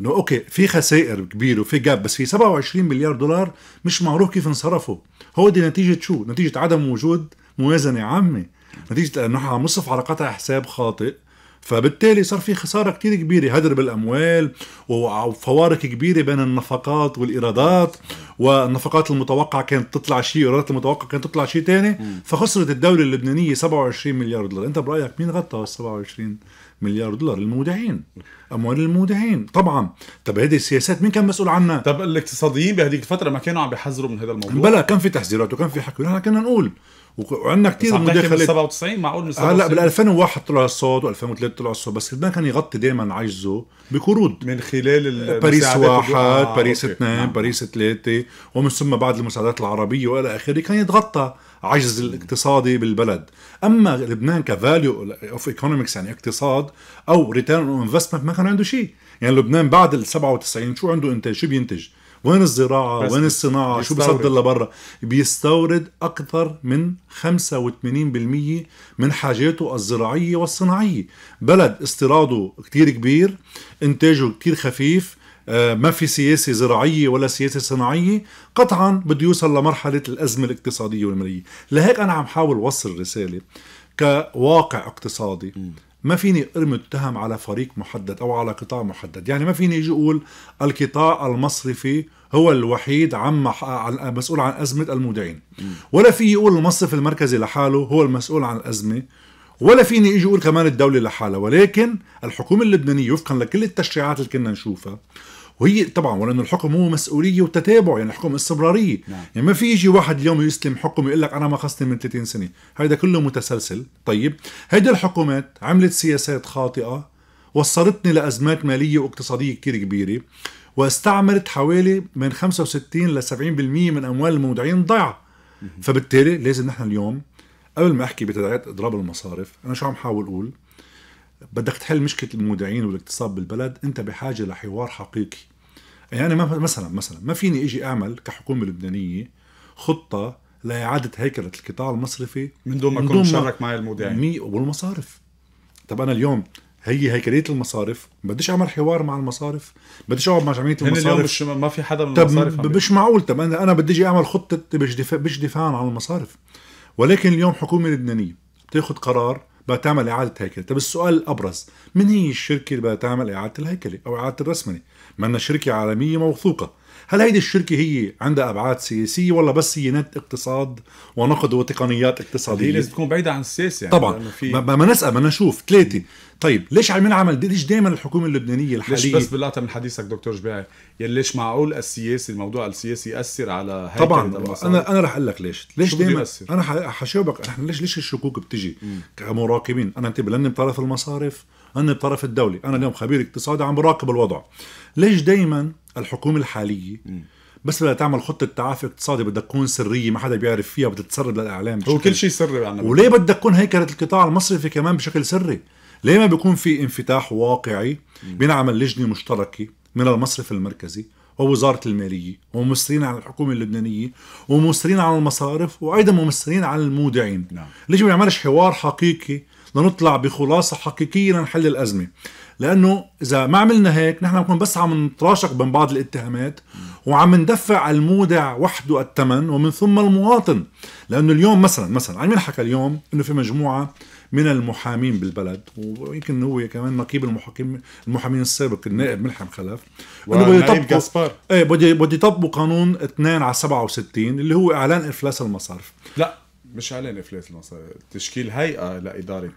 انه اوكي في خسائر كبيره وفي جاب بس في 27 مليار دولار مش معروف كيف انصرفوا هو دي نتيجه شو نتيجه عدم وجود موازنه عامه نتيجه انه عم نصرف على قطع حساب خاطئ فبالتالي صار في خساره كثير كبيره هدر بالاموال وفوارق كبيره بين النفقات والايرادات والنفقات المتوقعه كانت تطلع شيء والايرادات المتوقعه كانت تطلع شيء ثاني فخسرت الدوله اللبنانيه 27 مليار دولار انت برايك مين غطى 27 مليار دولار للمودعين اموال المودعين طبعا طب هذه السياسات مين كان مسؤول عنها طب الاقتصاديين بهذيك الفتره ما كانوا عم بيحذروا من هذا الموضوع بلا كان في تحذيرات وكان في حكي نحن كنا نقول وعندنا كثير مداخلات 97 معقول من هلا بال 2001 طلع الصوت و2003 طلع الصوت بس البنك كان يغطي دائما عجزه بقروض من خلال باريس واحد آه، باريس اثنين نعم. باريس ثلاثه ومن ثم بعد المساعدات العربيه والى اخره كان يتغطى العجز الاقتصادي بالبلد اما لبنان كفاليو اوف ايكونومكس يعني اقتصاد او ريتيرن اون انفستمنت ما كان عنده شيء يعني لبنان بعد ال 97 شو عنده انتاج شو بينتج وين الزراعة وين الصناعة بيستورد. شو بيصدر لبرا بيستورد أكثر من 85% من حاجاته الزراعية والصناعية بلد استيراده كتير كبير إنتاجه كتير خفيف آه، ما في سياسه زراعيه ولا سياسه صناعيه قطعا بده يوصل لمرحله الازمه الاقتصاديه والماليه لهيك انا عم حاول اوصل رساله كواقع اقتصادي ما فيني ارمي التهم على فريق محدد او على قطاع محدد يعني ما فيني اجي اقول القطاع المصرفي هو الوحيد عم مسؤول عن ازمه المودعين ولا في اقول المصرف المركزي لحاله هو المسؤول عن الازمه ولا فيني اجي اقول كمان الدوله لحالها ولكن الحكومه اللبنانيه وفقا لكل التشريعات اللي كنا نشوفها وهي طبعا ولأن الحكم هو مسؤولية وتتابع يعني الحكم استمرارية نعم. يعني ما في يجي واحد اليوم يسلم حكم يقول لك أنا ما خصني من 30 سنة هيدا كله متسلسل طيب هيدا الحكومات عملت سياسات خاطئة وصلتني لأزمات مالية واقتصادية كثير كبيرة واستعملت حوالي من 65 ل 70% من أموال المودعين ضيعة فبالتالي لازم نحن اليوم قبل ما احكي بتداعيات اضراب المصارف انا شو عم حاول اقول بدك تحل مشكله المودعين والاقتصاد بالبلد انت بحاجه لحوار حقيقي يعني انا مثلا مثلا ما فيني اجي اعمل كحكومه لبنانيه خطه لاعاده هيكله القطاع المصرفي من دون ما اكون مشارك معي المودعين والمصارف طب انا اليوم هي هيكليه المصارف بديش اعمل حوار مع المصارف بديش اقعد مع جمعيه المصارف اليوم مش ما في حدا من المصارف طب مش معقول طب انا انا بدي اجي اعمل خطه مش دفاع مش عن المصارف ولكن اليوم حكومه لبنانيه بتاخذ قرار بدها تعمل اعاده هيكله، طيب السؤال الابرز، من هي الشركه اللي بدها تعمل اعاده الهيكله او اعاده الرسمنه؟ منا شركه عالميه موثوقه، هل هيدي الشركه هي عندها ابعاد سياسيه ولا بس هي نت اقتصاد ونقد وتقنيات اقتصاديه؟ هي لازم تكون بعيده عن السياسه يعني طبعا ما, ما نسال ما نشوف ثلاثه طيب ليش عم ينعمل ليش دائما الحكومه اللبنانيه الحاليه ليش بس بالقطع من حديثك دكتور جباعي يعني ليش معقول السياسي الموضوع السياسي ياثر على هيك طبعا المصاري. انا انا رح اقول لك ليش ليش دائما انا حشوبك احنا ليش ليش الشكوك بتجي كمراقبين انا انتبه لاني بطرف المصارف انا بطرف الدولي انا اليوم خبير اقتصادي عم براقب الوضع ليش دائما الحكومه الحاليه مم. بس بدها تعمل خطه تعافي اقتصادي بدها تكون سريه ما حدا بيعرف فيها بدها تسرب للاعلام هو كل شيء سري يعني وليه بدها تكون هيكله القطاع المصرفي كمان بشكل سري ليه ما بيكون في انفتاح واقعي بنعمل لجنه مشتركه من المصرف المركزي ووزارة المالية وممثلين عن الحكومة اللبنانية وممثلين عن المصارف وأيضا ممثلين عن المودعين نعم. ليش ما بيعملش حوار حقيقي لنطلع بخلاصة حقيقية لنحل الأزمة لأنه إذا ما عملنا هيك نحن بنكون بس عم نتراشق بين بعض الاتهامات وعم ندفع المودع وحده الثمن ومن ثم المواطن لأنه اليوم مثلا مثلا عم ينحكى حكى اليوم أنه في مجموعة من المحامين بالبلد ويمكن هو كمان نقيب المحاكم المحامين السابق النائب ملحم خلف انه بده يطبق ايه بده يطبقوا قانون 2 على 67 اللي هو اعلان افلاس المصارف لا مش اعلان افلاس المصارف تشكيل هيئه لاداره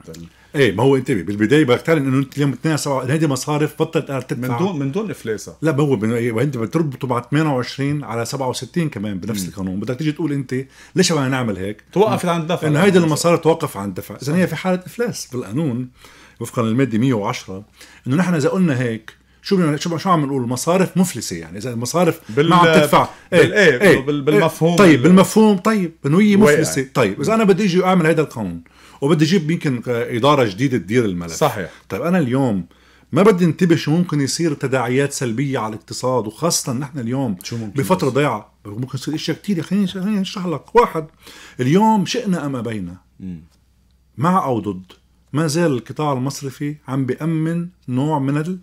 ايه ما هو انتبه بالبدايه بدك تعلن انه انت اليوم 72 هذه مصارف بطلت من دون من دون افلاسها لا ما هو انت بتربطه مع 28 على 67 كمان بنفس مم. القانون بدك تيجي تقول انت ليش بدنا نعمل هيك؟ توقفت عند الدفع انه هيدي المصارف توقف عن الدفع اذا هي في حاله افلاس بالقانون وفقا للماده 110 انه نحن اذا قلنا هيك شو شو شو عم نقول المصارف مفلسه يعني اذا المصارف بال... ما عم تدفع ايه بال... ايه, إيه، بال... بالمفهوم طيب بالمفهوم طيب انه هي مفلسه طيب اذا انا بدي اجي اعمل هذا القانون وبدي اجيب يمكن اداره جديده تدير الملف صحيح طيب انا اليوم ما بدي انتبه شو ممكن يصير تداعيات سلبيه على الاقتصاد وخاصه نحن اليوم شو ممكن بفتره ضيعه ممكن يصير اشياء كثير خليني خليني اشرح لك واحد اليوم شئنا ام ابينا مع او ضد ما زال القطاع المصرفي عم بأمن نوع من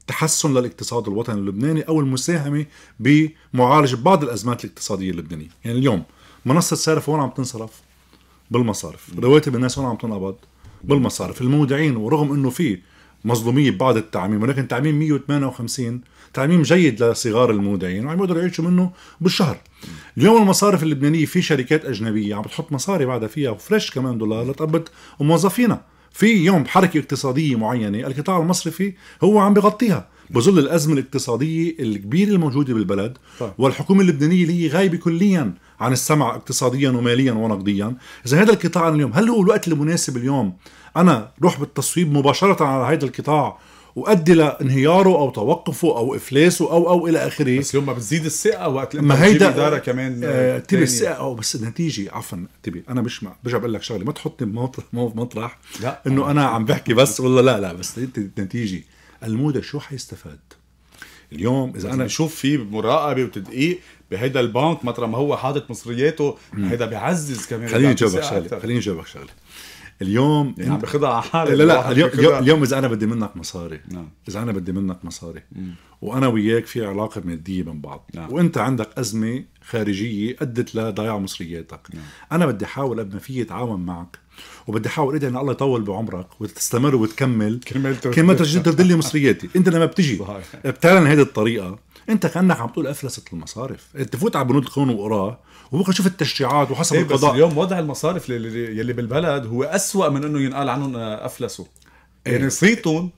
التحسن للاقتصاد الوطني اللبناني او المساهمه بمعالجه بعض الازمات الاقتصاديه اللبنانيه يعني اليوم منصه صرف وين عم تنصرف بالمصارف رواتب الناس هون عم تنقبض بالمصارف المودعين ورغم انه في مظلوميه ببعض التعميم ولكن تعميم 158 تعميم جيد لصغار المودعين وعم يقدروا يعيشوا منه بالشهر اليوم المصارف اللبنانيه في شركات اجنبيه عم بتحط مصاري بعدها فيها وفريش كمان دولار لتقبض موظفينا في يوم حركه اقتصاديه معينه القطاع المصرفي هو عم بغطيها بظل الازمه الاقتصاديه الكبيره الموجوده بالبلد طيب. والحكومه اللبنانيه اللي هي غايبه كليا عن السمع اقتصاديا وماليا ونقديا اذا هذا القطاع اليوم هل هو الوقت المناسب اليوم انا روح بالتصويب مباشره على هذا القطاع وادي لانهياره او توقفه او افلاسه او او الى اخره بس اليوم ما بتزيد الثقه وقت ما هيدا اداره كمان آه, آه، تبي الثقه او بس النتيجه عفوا تبي انا مش ما برجع بقول لك شغله ما تحطني بمطرح لا انه انا عم بحكي بس والله لا لا بس النتيجه المودة شو حيستفاد اليوم اذا انا بشوف في مراقبه وتدقيق بهيدا البنك مطرح ما هو حاطط مصرياته هيدا بيعزز كمان خليني اجاوبك شغله خليني اجاوبك شغله اليوم يعني عم على حالي لا لا اليوم اليوم اذا انا بدي منك مصاري نعم. اذا انا بدي منك مصاري مم. وانا وياك في علاقه ماديه من بعض نعم. وانت عندك ازمه خارجيه ادت لضياع مصرياتك نعم. انا بدي احاول قد ما فيي اتعاون معك وبدي احاول ادعي ان الله يطول بعمرك وتستمر وتكمل كملت تجدد لي مصرياتي انت لما بتجي بتعلن هذه الطريقه انت كانك عم تقول افلست المصارف تفوت على بنود القانون وقراه وبكره شوف التشريعات وحسب إيه القضاء بس اليوم وضع المصارف يلي, يلي بالبلد هو أسوأ من انه ينقال عنهم آه، افلسوا إيه. يعني صيتهم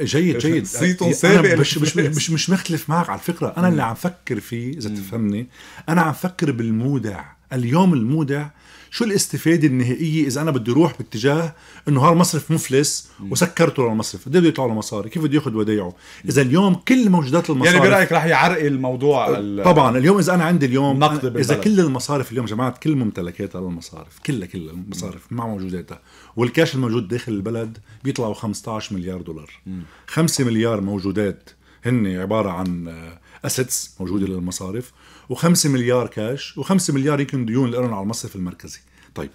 إيه، جيد جيد صيتهم سابق مش, مش مش مش مختلف معك على الفكره انا اللي عم فكر فيه اذا تفهمني انا عم فكر بالمودع اليوم المودع شو الاستفاده النهائيه اذا انا بدي اروح باتجاه انه هالمصرف مفلس وسكرته للمصرف إيه بده يطلع له مصاري كيف بده ياخذ ودايعه اذا اليوم كل موجودات المصارف يعني برايك رح يعرقل الموضوع أه، طبعا اليوم اذا انا عندي اليوم اذا كل المصارف اليوم جماعه كل ممتلكاتها للمصارف كلها كل المصارف مع موجوداتها والكاش الموجود داخل البلد بيطلعوا 15 مليار دولار 5 مليار موجودات هن عباره عن اسيتس آه، موجوده للمصارف و5 مليار كاش و5 مليار يمكن ديون لهم على المصرف المركزي طيب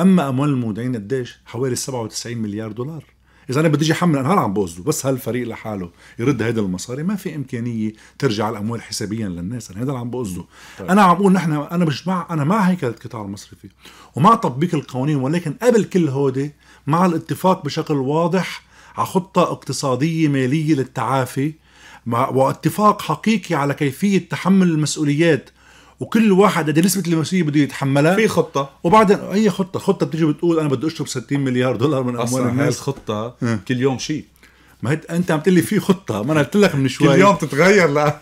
اما اموال المودعين قديش حوالي 97 مليار دولار اذا انا بدي اجي احمل انهار عم بوزده بس هالفريق لحاله يرد هيدا المصاري ما في امكانيه ترجع الاموال حسابيا للناس انا هذا اللي عم بوزده طيب. انا عم بقول نحن انا مش مع انا مع هيكله القطاع المصرفي ومع تطبيق القوانين ولكن قبل كل هودي مع الاتفاق بشكل واضح على خطه اقتصاديه ماليه للتعافي واتفاق حقيقي على كيفيه تحمل المسؤوليات وكل واحد قد نسبه المسؤوليه بده يتحملها في خطه وبعدين اي خطه خطه بتيجي بتقول انا بدي اشرب 60 مليار دولار من اموال الناس هاي الخطه إيه. كل يوم شيء ما هت... انت عم تقول لي في خطه ما انا قلت لك من شوي كل يوم تتغير لانه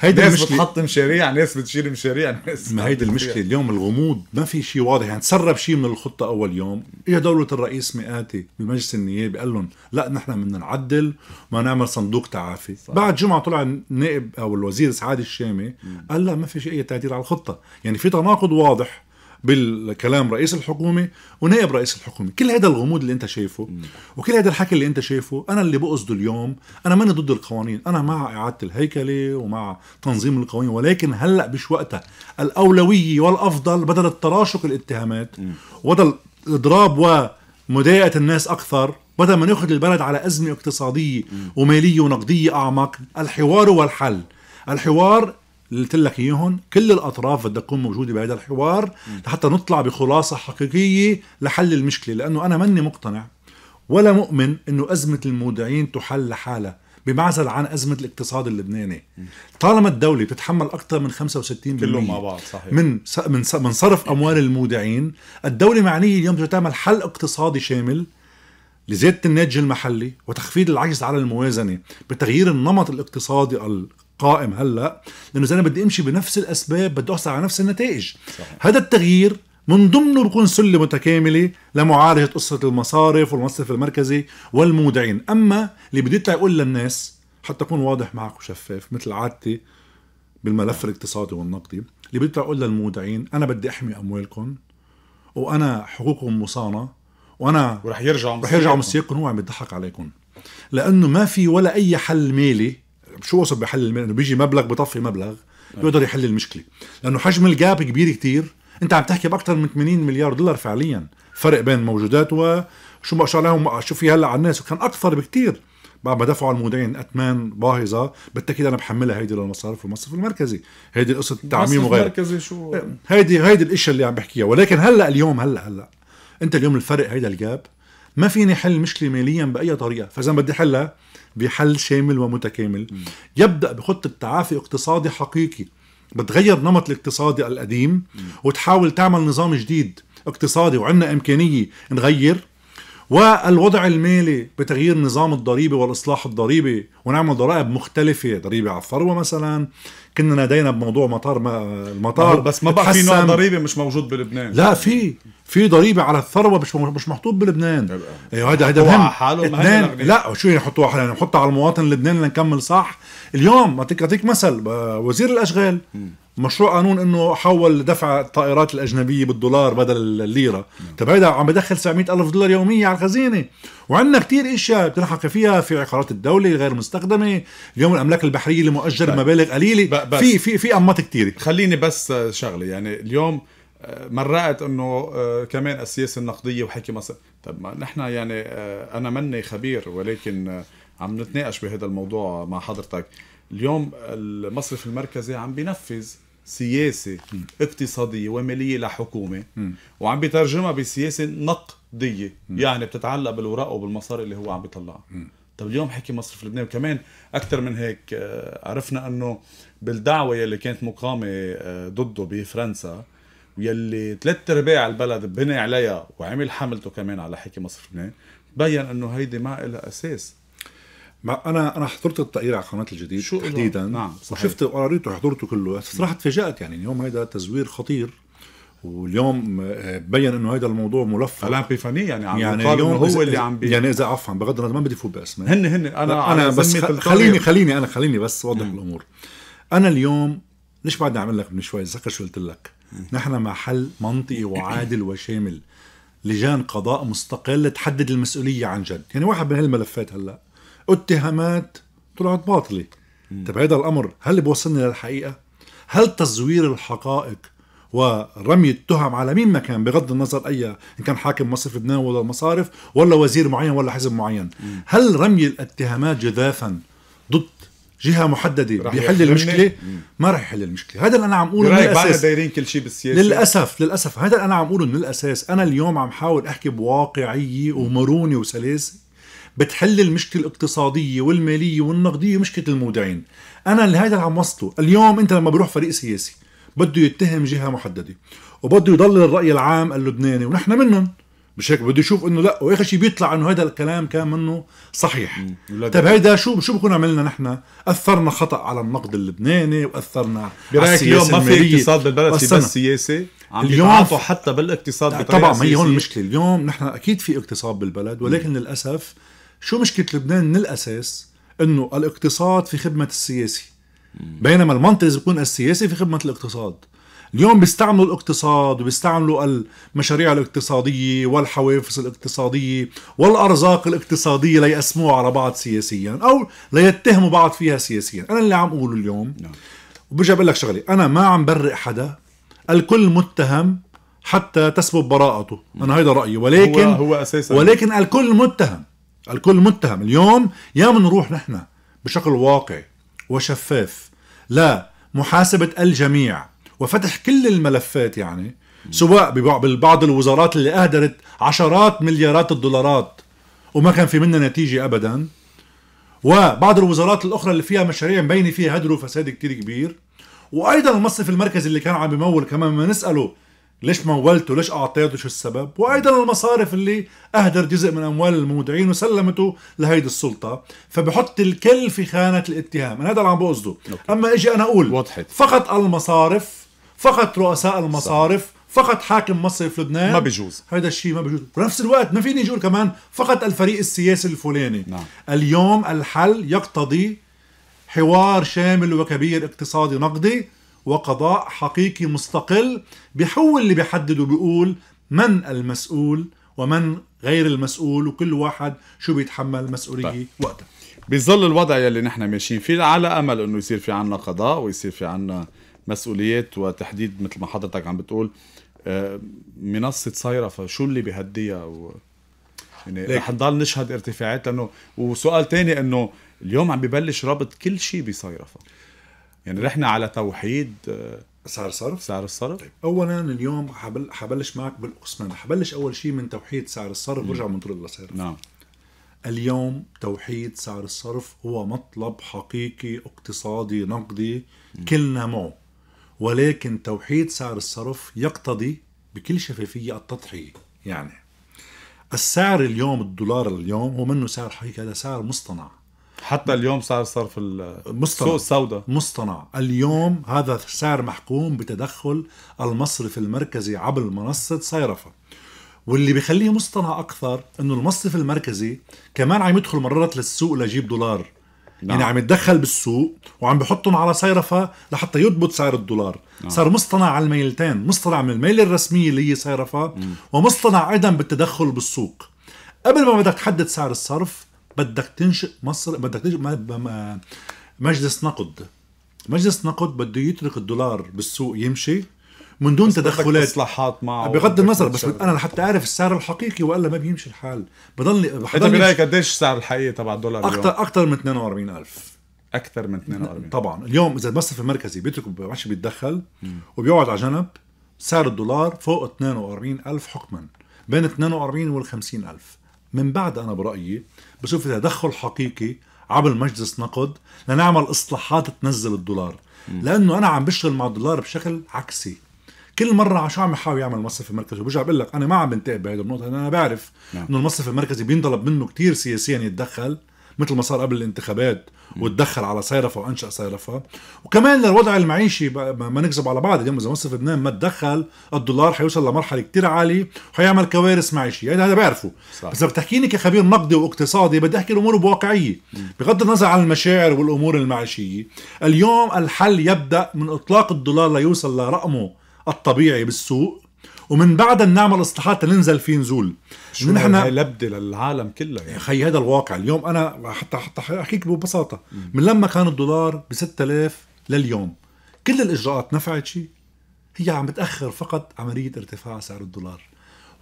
هيدي ناس المشكلة. بتحط مشاريع ناس بتشيل مشاريع ناس ما هيدي المشكله اليوم الغموض ما في شيء واضح يعني تسرب شيء من الخطه اول يوم اجى دولة الرئيس مئاتي بمجلس النيابي قال لهم لا نحن بدنا نعدل ما نعمل صندوق تعافي صح. بعد جمعه طلع النائب او الوزير سعاد الشامي قال لا ما في شيء اي تعديل على الخطه يعني في تناقض واضح بالكلام رئيس الحكومه ونائب رئيس الحكومه كل هذا الغموض اللي انت شايفه وكل هذا الحكي اللي انت شايفه انا اللي بقصده اليوم انا ماني ضد القوانين انا مع اعاده الهيكله ومع تنظيم القوانين ولكن هلا مش وقتها الاولويه والافضل بدل التراشق الاتهامات وبدل اضراب ومضايقه الناس اكثر بدل ما ناخذ البلد على ازمه اقتصاديه وماليه ونقديه اعمق الحوار هو الحل الحوار اللي قلت لك اياهم كل الاطراف بدها تكون موجوده بهذا الحوار لحتى نطلع بخلاصه حقيقيه لحل المشكله لانه انا ماني مقتنع ولا مؤمن انه ازمه المودعين تحل لحالها بمعزل عن ازمه الاقتصاد اللبناني طالما الدوله بتتحمل اكثر من 65% كلهم مع بعض صحيح من من من صرف اموال المودعين الدوله معنيه اليوم بدها تعمل حل اقتصادي شامل لزياده الناتج المحلي وتخفيض العجز على الموازنه بتغيير النمط الاقتصادي قائم هلا لانه اذا انا بدي امشي بنفس الاسباب بدي احصل على نفس النتائج هذا التغيير من ضمنه بكون سله متكامله لمعالجه قصه المصارف والمصرف المركزي والمودعين، اما اللي بدي اطلع اقول للناس حتى اكون واضح معك وشفاف مثل عادتي بالملف الاقتصادي والنقدي، اللي بدي اطلع اقول للمودعين انا بدي احمي اموالكم وانا حقوقهم مصانه وانا ورح يرجعوا رح يرجعوا مصيركم هو عم يضحك عليكم لانه ما في ولا اي حل مالي شو وصل بحل المال انه بيجي مبلغ بطفي مبلغ بيقدر يحل المشكله لانه حجم الجاب كبير كتير انت عم تحكي باكثر من 80 مليار دولار فعليا فرق بين موجودات وشو ما شاء الله شو في هلا على الناس وكان اكثر بكتير بعد ما دفعوا المودعين اثمان باهظه بالتاكيد انا بحملها هيدي للمصارف والمصرف المركزي هيدي قصه التعميم وغيره المركزي شو هيدي هيدي الاشياء اللي عم بحكيها ولكن هلا اليوم هلا هلا انت اليوم الفرق هيدا الجاب ما فيني حل مشكله ماليا باي طريقه فاذا بدي حلها بحل شامل ومتكامل م. يبدا بخطه تعافي اقتصادي حقيقي بتغير نمط الاقتصادي القديم وتحاول تعمل نظام جديد اقتصادي وعندنا امكانيه نغير والوضع المالي بتغيير نظام الضريبة والإصلاح الضريبي ونعمل ضرائب مختلفة ضريبة على الثروة مثلا كنا نادينا بموضوع مطار ما المطار بس ما بقى في نوع ضريبة مش موجود بلبنان لا في في ضريبة على الثروة مش مش محطوط بلبنان ايوه هذا هذا مهم اثنين لا شو يحطوها حالهم يعني نحطها على المواطن اللبناني لنكمل صح اليوم اعطيك اعطيك مثل وزير الاشغال مشروع قانون انه حول دفع الطائرات الاجنبيه بالدولار بدل الليره طب هيدا عم بدخل 700 الف دولار يوميا على الخزينه وعندنا كثير اشياء بتنحكى فيها في عقارات الدوله غير مستخدمه اليوم الاملاك البحريه اللي مؤجر طيب. مبالغ قليله في في في انماط كثيره خليني بس شغله يعني اليوم آه، مرقت انه آه، كمان السياسه النقديه وحكي مصر طب ما نحن يعني آه، انا مني خبير ولكن عم نتناقش بهذا الموضوع مع حضرتك اليوم المصرف المركزي عم بينفذ سياسة م. اقتصادية ومالية لحكومة م. وعم بيترجمها بسياسة نقدية م. يعني بتتعلق بالوراق وبالمصاري اللي هو عم بيطلعها طب اليوم حكي مصرف لبنان كمان اكثر من هيك آه، عرفنا انه بالدعوه يلي كانت مقامه آه، ضده بفرنسا يلي ثلاث ارباع البلد بنى عليها وعمل حملته كمان على حكي مصرف لبنان بين انه هيدي ما لها اساس ما انا انا حضرت التقرير على قناه الجديد شو تحديدا نعم صحيح. وشفت وقريته وحضرته كله صراحه تفاجات يعني اليوم هيدا تزوير خطير واليوم آه، بين انه هذا الموضوع ملفق الان بيفاني يعني عم يعني اليوم هو اللي عم بي... يعني اذا عفوا بغض النظر ما بدي فوت باسماء هن هن انا انا بس خليني خليني انا خليني بس اوضح نعم. الامور انا اليوم ليش بعد اعمل لك من شوي تذكر شو قلت لك نحن مع حل منطقي وعادل وشامل لجان قضاء مستقل تحدد المسؤوليه عن جد يعني واحد من هالملفات هلا اتهامات طلعت باطله طيب هذا الامر هل بوصلنا للحقيقه هل تزوير الحقائق ورمي التهم على مين ما كان بغض النظر اي ان كان حاكم مصرف لبنان ولا المصارف ولا وزير معين ولا حزب معين مم. هل رمي الاتهامات جذافا ضد جهه محدده بيحل المشكله مم. ما راح يحل المشكله هذا اللي انا عم اقوله من الاساس دايرين كل شيء بالسياسه للاسف للاسف هذا اللي انا عم اقوله من الاساس انا اليوم عم حاول احكي بواقعيه ومرونه وسلاسه بتحل المشكله الاقتصاديه والماليه والنقديه مشكله المودعين انا اللي هذا اللي عم وصله اليوم انت لما بروح فريق سياسي بده يتهم جهه محدده وبده يضلل الراي العام اللبناني ونحن منهم مش هيك بده يشوف انه لا واخر شيء بيطلع انه هذا الكلام كان منه صحيح طيب هيدا شو شو بكون عملنا نحن اثرنا خطا على النقد اللبناني واثرنا برايك اليوم ما في اقتصاد بالبلد في بس سياسه عم اليوم حتى بالاقتصاد بطريقه طبعا ما هي هون المشكله اليوم نحن اكيد في اقتصاد بالبلد ولكن م. للاسف شو مشكله لبنان من الاساس انه الاقتصاد في خدمه السياسي بينما المنطق يكون السياسي في خدمه الاقتصاد اليوم بيستعملوا الاقتصاد وبيستعملوا المشاريع الاقتصادية والحوافز الاقتصادية والأرزاق الاقتصادية ليقسموها على بعض سياسيا أو ليتهموا بعض فيها سياسيا أنا اللي عم أقوله اليوم نعم. وبرجع بقول لك شغلة أنا ما عم برئ حدا الكل متهم حتى تثبت براءته أنا هيدا رأيي ولكن هو, هو أساسا ولكن الكل متهم الكل متهم اليوم يا منروح نحن بشكل واقعي وشفاف لا محاسبة الجميع وفتح كل الملفات يعني سواء ببعض الوزارات اللي اهدرت عشرات مليارات الدولارات وما كان في منها نتيجه ابدا وبعض الوزارات الاخرى اللي فيها مشاريع مبينه فيها هدر وفساد كتير كبير وايضا المصرف المركزي اللي كان عم بيمول كمان ما نساله ليش مولته ليش اعطيته شو السبب وايضا المصارف اللي اهدر جزء من اموال المودعين وسلمته لهيدي السلطه فبحط الكل في خانه الاتهام انا هذا اللي عم بقصده اما اجي انا اقول وضحت فقط المصارف فقط رؤساء المصارف صح. فقط حاكم مصرف لبنان ما بيجوز هذا الشيء ما بيجوز بنفس الوقت ما فيني اقول كمان فقط الفريق السياسي الفلاني نعم. اليوم الحل يقتضي حوار شامل وكبير اقتصادي نقدي وقضاء حقيقي مستقل بحو اللي بيحدده وبيقول من المسؤول ومن غير المسؤول وكل واحد شو بيتحمل مسؤوليه طيب. وقتها بظل الوضع يلي نحن ماشيين فيه على امل انه يصير في عنا قضاء ويصير في عنا مسؤوليات وتحديد مثل ما حضرتك عم بتقول آه، منصه صايره فشو اللي بيهديها و... يعني رح نضل نشهد ارتفاعات لانه وسؤال تاني انه اليوم عم ببلش ربط كل شيء بصيرفه يعني رحنا على توحيد سعر آه، الصرف سعر الصرف طيب اولا اليوم حبل حبلش معك بالاقسمان حبلش اول شيء من توحيد سعر الصرف برجع بنطرق لسعر نعم اليوم توحيد سعر الصرف هو مطلب حقيقي اقتصادي نقدي م. كلنا معه ولكن توحيد سعر الصرف يقتضي بكل شفافية التضحية يعني السعر اليوم الدولار اليوم هو منه سعر حقيقي هذا سعر مصطنع حتى اليوم صار صرف السوق السوداء مصطنع اليوم هذا السعر محكوم بتدخل المصرف المركزي عبر منصة صيرفة واللي بيخليه مصطنع أكثر أنه المصرف المركزي كمان عم يدخل مرات للسوق ليجيب دولار يعني نعم. يعني عم يتدخل بالسوق وعم بحطهم على صيرفة لحتى يضبط سعر الدولار نعم. صار مصطنع على الميلتين مصطنع من الميل الرسمية اللي هي صيرفة ومصطنع أيضا بالتدخل بالسوق قبل ما بدك تحدد سعر الصرف بدك تنشئ مصر بدك تنشئ مجلس نقد مجلس نقد بده يترك الدولار بالسوق يمشي من دون تدخلات اصلاحات مع بغض النظر بس انا لحتى اعرف السعر الحقيقي والا ما بيمشي الحال بضلني انت برايك قديش السعر الحقيقي تبع الدولار اكثر اكثر من 42000 اكثر من 42 طبعا اليوم اذا المصرف المركزي بيترك ما بيتدخل وبيقعد على جنب سعر الدولار فوق 42000 حكما بين 42 وال 50000 من بعد انا برايي بشوف تدخل حقيقي عبر مجلس نقد لنعمل اصلاحات تنزل الدولار م. لانه انا عم بشتغل مع الدولار بشكل عكسي كل مره شو عم يحاول يعمل المصرف المركزي وبرجع بقول لك انا ما عم بنتقد بهيدي النقطه انا بعرف نعم. انه المصرف المركزي بينطلب منه كثير سياسيا يتدخل مثل ما صار قبل الانتخابات وتدخل على صيرفه وانشا صيرفه وكمان للوضع المعيشي ما نكذب على بعض اليوم اذا مصرف لبنان ما تدخل الدولار حيوصل لمرحله كتير عاليه وحيعمل كوارث معيشيه يعني هذا بعرفه صح. بس بتحكيني كخبير نقدي واقتصادي بدي احكي الامور بواقعيه بغض النظر عن المشاعر والامور المعيشيه اليوم الحل يبدا من اطلاق الدولار ليوصل لرقمه الطبيعي بالسوق ومن بعدها نعمل اصلاحات ننزل في نزول شو نحن لبده للعالم كله يعني خي هذا الواقع اليوم انا حتى حتى احكيك ببساطه م. من لما كان الدولار ب 6000 لليوم كل الاجراءات نفعت شيء هي عم بتاخر فقط عمليه ارتفاع سعر الدولار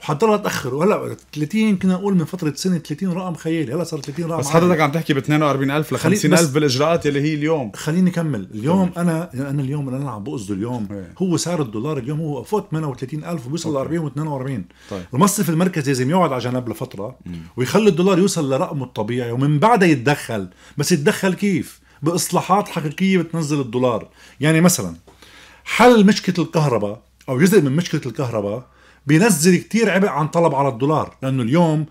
وحضلها تاخر وهلا 30 يمكن نقول من فتره سنه 30 رقم خيالي هلا صار 30 رقم بس حضرتك عم تحكي ب 42000 ل 50000 بالاجراءات اللي هي اليوم خليني اكمل اليوم انا انا اليوم اللي انا عم بقصده اليوم إيه. هو سعر الدولار اليوم هو فوق 38000 وبيوصل ل 40 و42 طيب. المصرف المركزي لازم يقعد على جنب لفتره ويخلي الدولار يوصل لرقمه الطبيعي ومن بعدها يتدخل بس يتدخل كيف؟ باصلاحات حقيقيه بتنزل الدولار يعني مثلا حل مشكله الكهرباء او جزء من مشكله الكهرباء بينزل كتير عبء عن طلب على الدولار لانه اليوم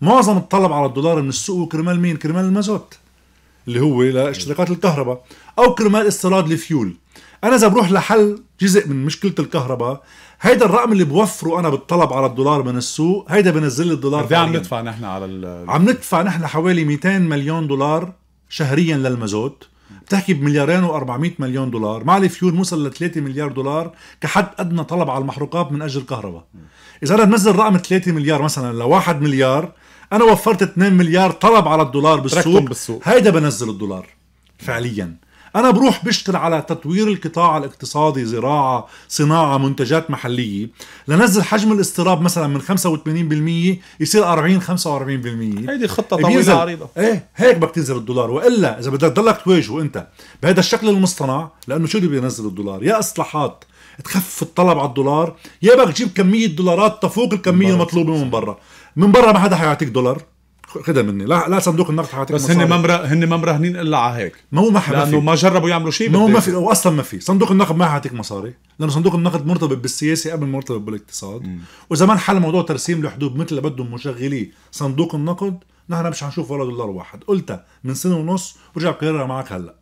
معظم الطلب على الدولار من السوق كرمال مين كرمال المازوت اللي هو لاشتراكات الكهرباء او كرمال استيراد الفيول انا اذا بروح لحل جزء من مشكله الكهرباء هيدا الرقم اللي بوفره انا بالطلب على الدولار من السوق هيدا بنزل لي الدولار قد عم ندفع نحن على ال... عم ندفع نحن حوالي 200 مليون دولار شهريا للمازوت بتحكي بمليارين و400 مليون دولار مع الفيول وصل ل 3 مليار دولار كحد ادنى طلب على المحروقات من اجل الكهرباء اذا انا بنزل رقم 3 مليار مثلا ل 1 مليار انا وفرت 2 مليار طلب على الدولار بالسوق, بالسوق. هيدا بنزل الدولار فعليا انا بروح بشتغل على تطوير القطاع الاقتصادي زراعه صناعه منتجات محليه لنزل حجم الاستيراد مثلا من 85% يصير 40 45% هيدي خطه إيه طويله عريضه ايه هيك بدك تنزل الدولار والا اذا بدك تضلك تواجهه انت بهذا الشكل المصطنع لانه شو اللي بينزل الدولار يا اصلاحات تخفف الطلب على الدولار يا بدك تجيب كميه دولارات تفوق الكميه المطلوبه من برا من برا ما حدا حيعطيك دولار خدها مني لا لا صندوق النقد حيعطيك بس هن ما هن ما مراهنين الا على هيك ما هو ما لانه ما, جربوا يعملوا شيء ما هو ما في واصلا ما في صندوق النقد ما حيعطيك مصاري لانه صندوق النقد مرتبط بالسياسه قبل مرتبط بالاقتصاد واذا وزمان حل موضوع ترسيم الحدود مثل اللي بدهم مشغلي صندوق النقد نحن مش حنشوف ولا دولار واحد قلتها من سنه ونص ورجع قررها معك هلا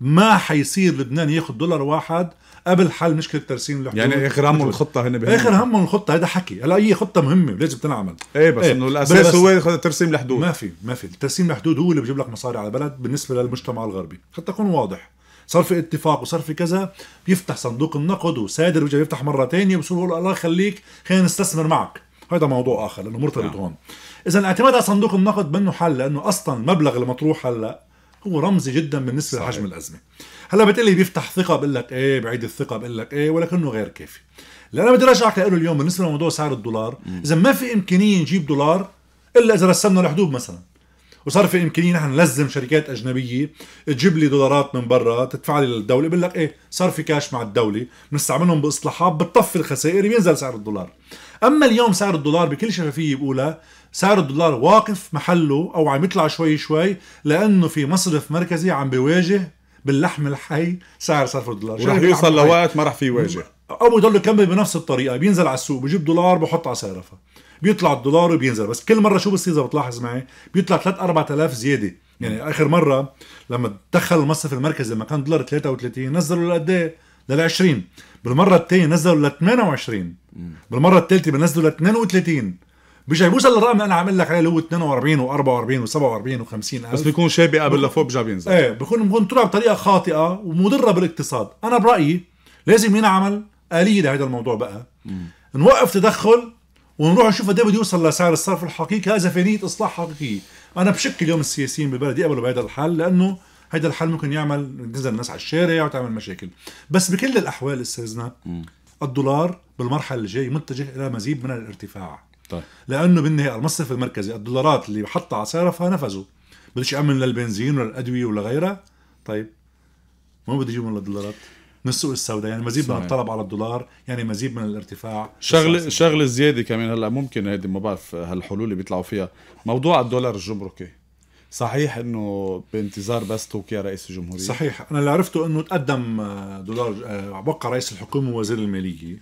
ما حيصير لبنان ياخذ دولار واحد قبل حل مشكله ترسيم الحدود يعني اخر همهم الخطه هن بهم اخر همهم الخطه هذا حكي هلا هي خطه مهمه ولازم تنعمل ايه بس ايه. انه الاساس هو ترسيم الحدود ما في ما في ترسيم الحدود هو اللي بجيب لك مصاري على البلد بالنسبه للمجتمع الغربي حتى تكون واضح صار في اتفاق وصار في كذا بيفتح صندوق النقد وسادر بيجي بيفتح مره ثانيه بصير بقول الله يخليك خلينا نستثمر معك هذا موضوع اخر لانه مرتبط نعم. هون اذا الاعتماد على صندوق النقد منه حل لانه اصلا المبلغ المطروح هلا هو رمزي جدا بالنسبه صحيح. لحجم الازمه هلا بتقلي بيفتح ثقه بقول لك ايه بعيد الثقه بقول لك ايه ولكنه غير كافي اللي انا بدي ارجعك له اليوم بالنسبه لموضوع سعر الدولار اذا ما في امكانيه نجيب دولار الا اذا رسمنا الحدود مثلا وصار في امكانيه نحن نلزم شركات اجنبيه تجيب لي دولارات من برا تدفع لي للدوله بقول لك ايه صار في كاش مع الدوله بنستعملهم باصلاحات بتطفي الخسائر بينزل سعر الدولار اما اليوم سعر الدولار بكل شفافيه بقولها سعر الدولار واقف محله او عم يطلع شوي شوي لانه في مصرف مركزي عم بيواجه باللحم الحي سعر صرف دولار ورح يعني يوصل لوقت ما رح في يواجه او يضل يكمل بنفس الطريقه بينزل على السوق بجيب دولار بحط على صرفها بيطلع الدولار وبينزل بس كل مره شو بصير اذا بتلاحظ معي بيطلع 3 4000 زياده يعني اخر مره لما دخل المصرف المركزي لما كان دولار 33 نزلوا لقد ايه لل 20 بالمره الثانيه نزلوا ل 28 بالمره الثالثه بنزلوا ل 32 مش هيبوصل للرقم اللي انا عامل لك عليه اللي هو 42 و44 و47 و50 الف بس بيكون شابي قبل لفوق بيرجع بينزل ايه بيكون بيكون طلع بطريقه خاطئه ومضره بالاقتصاد انا برايي لازم ينعمل اليه لهذا الموضوع بقى مم. نوقف تدخل ونروح نشوف قد ايه بده يوصل لسعر الصرف الحقيقي هذا نيه اصلاح حقيقيه انا بشك اليوم السياسيين بالبلد يقبلوا بهذا الحل لانه هذا الحل ممكن يعمل تنزل الناس على الشارع وتعمل مشاكل بس بكل الاحوال استاذنا الدولار بالمرحله الجايه متجه الى مزيد من الارتفاع طيب. لانه بالنهايه المصرف المركزي الدولارات اللي حطها على صرفها نفذوا بدوش يامن للبنزين وللادويه ولغيرها طيب ما بده يجيبهم للدولارات من السوق السوداء يعني مزيد صحيح. من الطلب على الدولار يعني مزيد من الارتفاع شغله شغله زياده كمان هلا ممكن هيدي ما بعرف هالحلول اللي بيطلعوا فيها موضوع الدولار الجمركي صحيح انه بانتظار بس توكيا رئيس الجمهوريه صحيح انا اللي عرفته انه تقدم آه، دولار آه، وقع رئيس الحكومه ووزير الماليه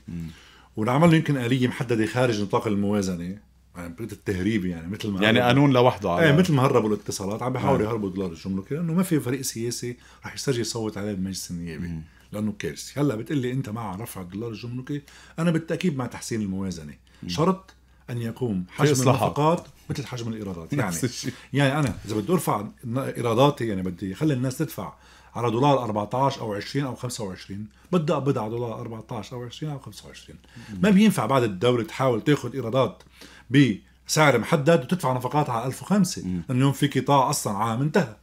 ونعمل له يمكن آلية محددة خارج نطاق الموازنة يعني التهريب يعني مثل ما يعني قانون لوحده على ايه يعني. مثل ما هربوا الاتصالات عم بيحاولوا نعم. يهربوا دولار الجمركي لانه ما في فريق سياسي رح يسترجي يصوت عليه بالمجلس النيابي لانه كارثه هلا بتقلي انت مع رفع الدولار الجمركي انا بالتاكيد مع تحسين الموازنه مم. شرط ان يقوم حجم النفقات مثل حجم الايرادات يعني يعني انا اذا بدي ارفع ايراداتي يعني بدي اخلي الناس تدفع على دولار 14 او 20 او 25 بدي اقبض على دولار 14 او 20 او 25 ما بينفع بعد الدوله تحاول تاخذ ايرادات بسعر محدد وتدفع نفقات على 1005 لانه اليوم في قطاع اصلا عام انتهى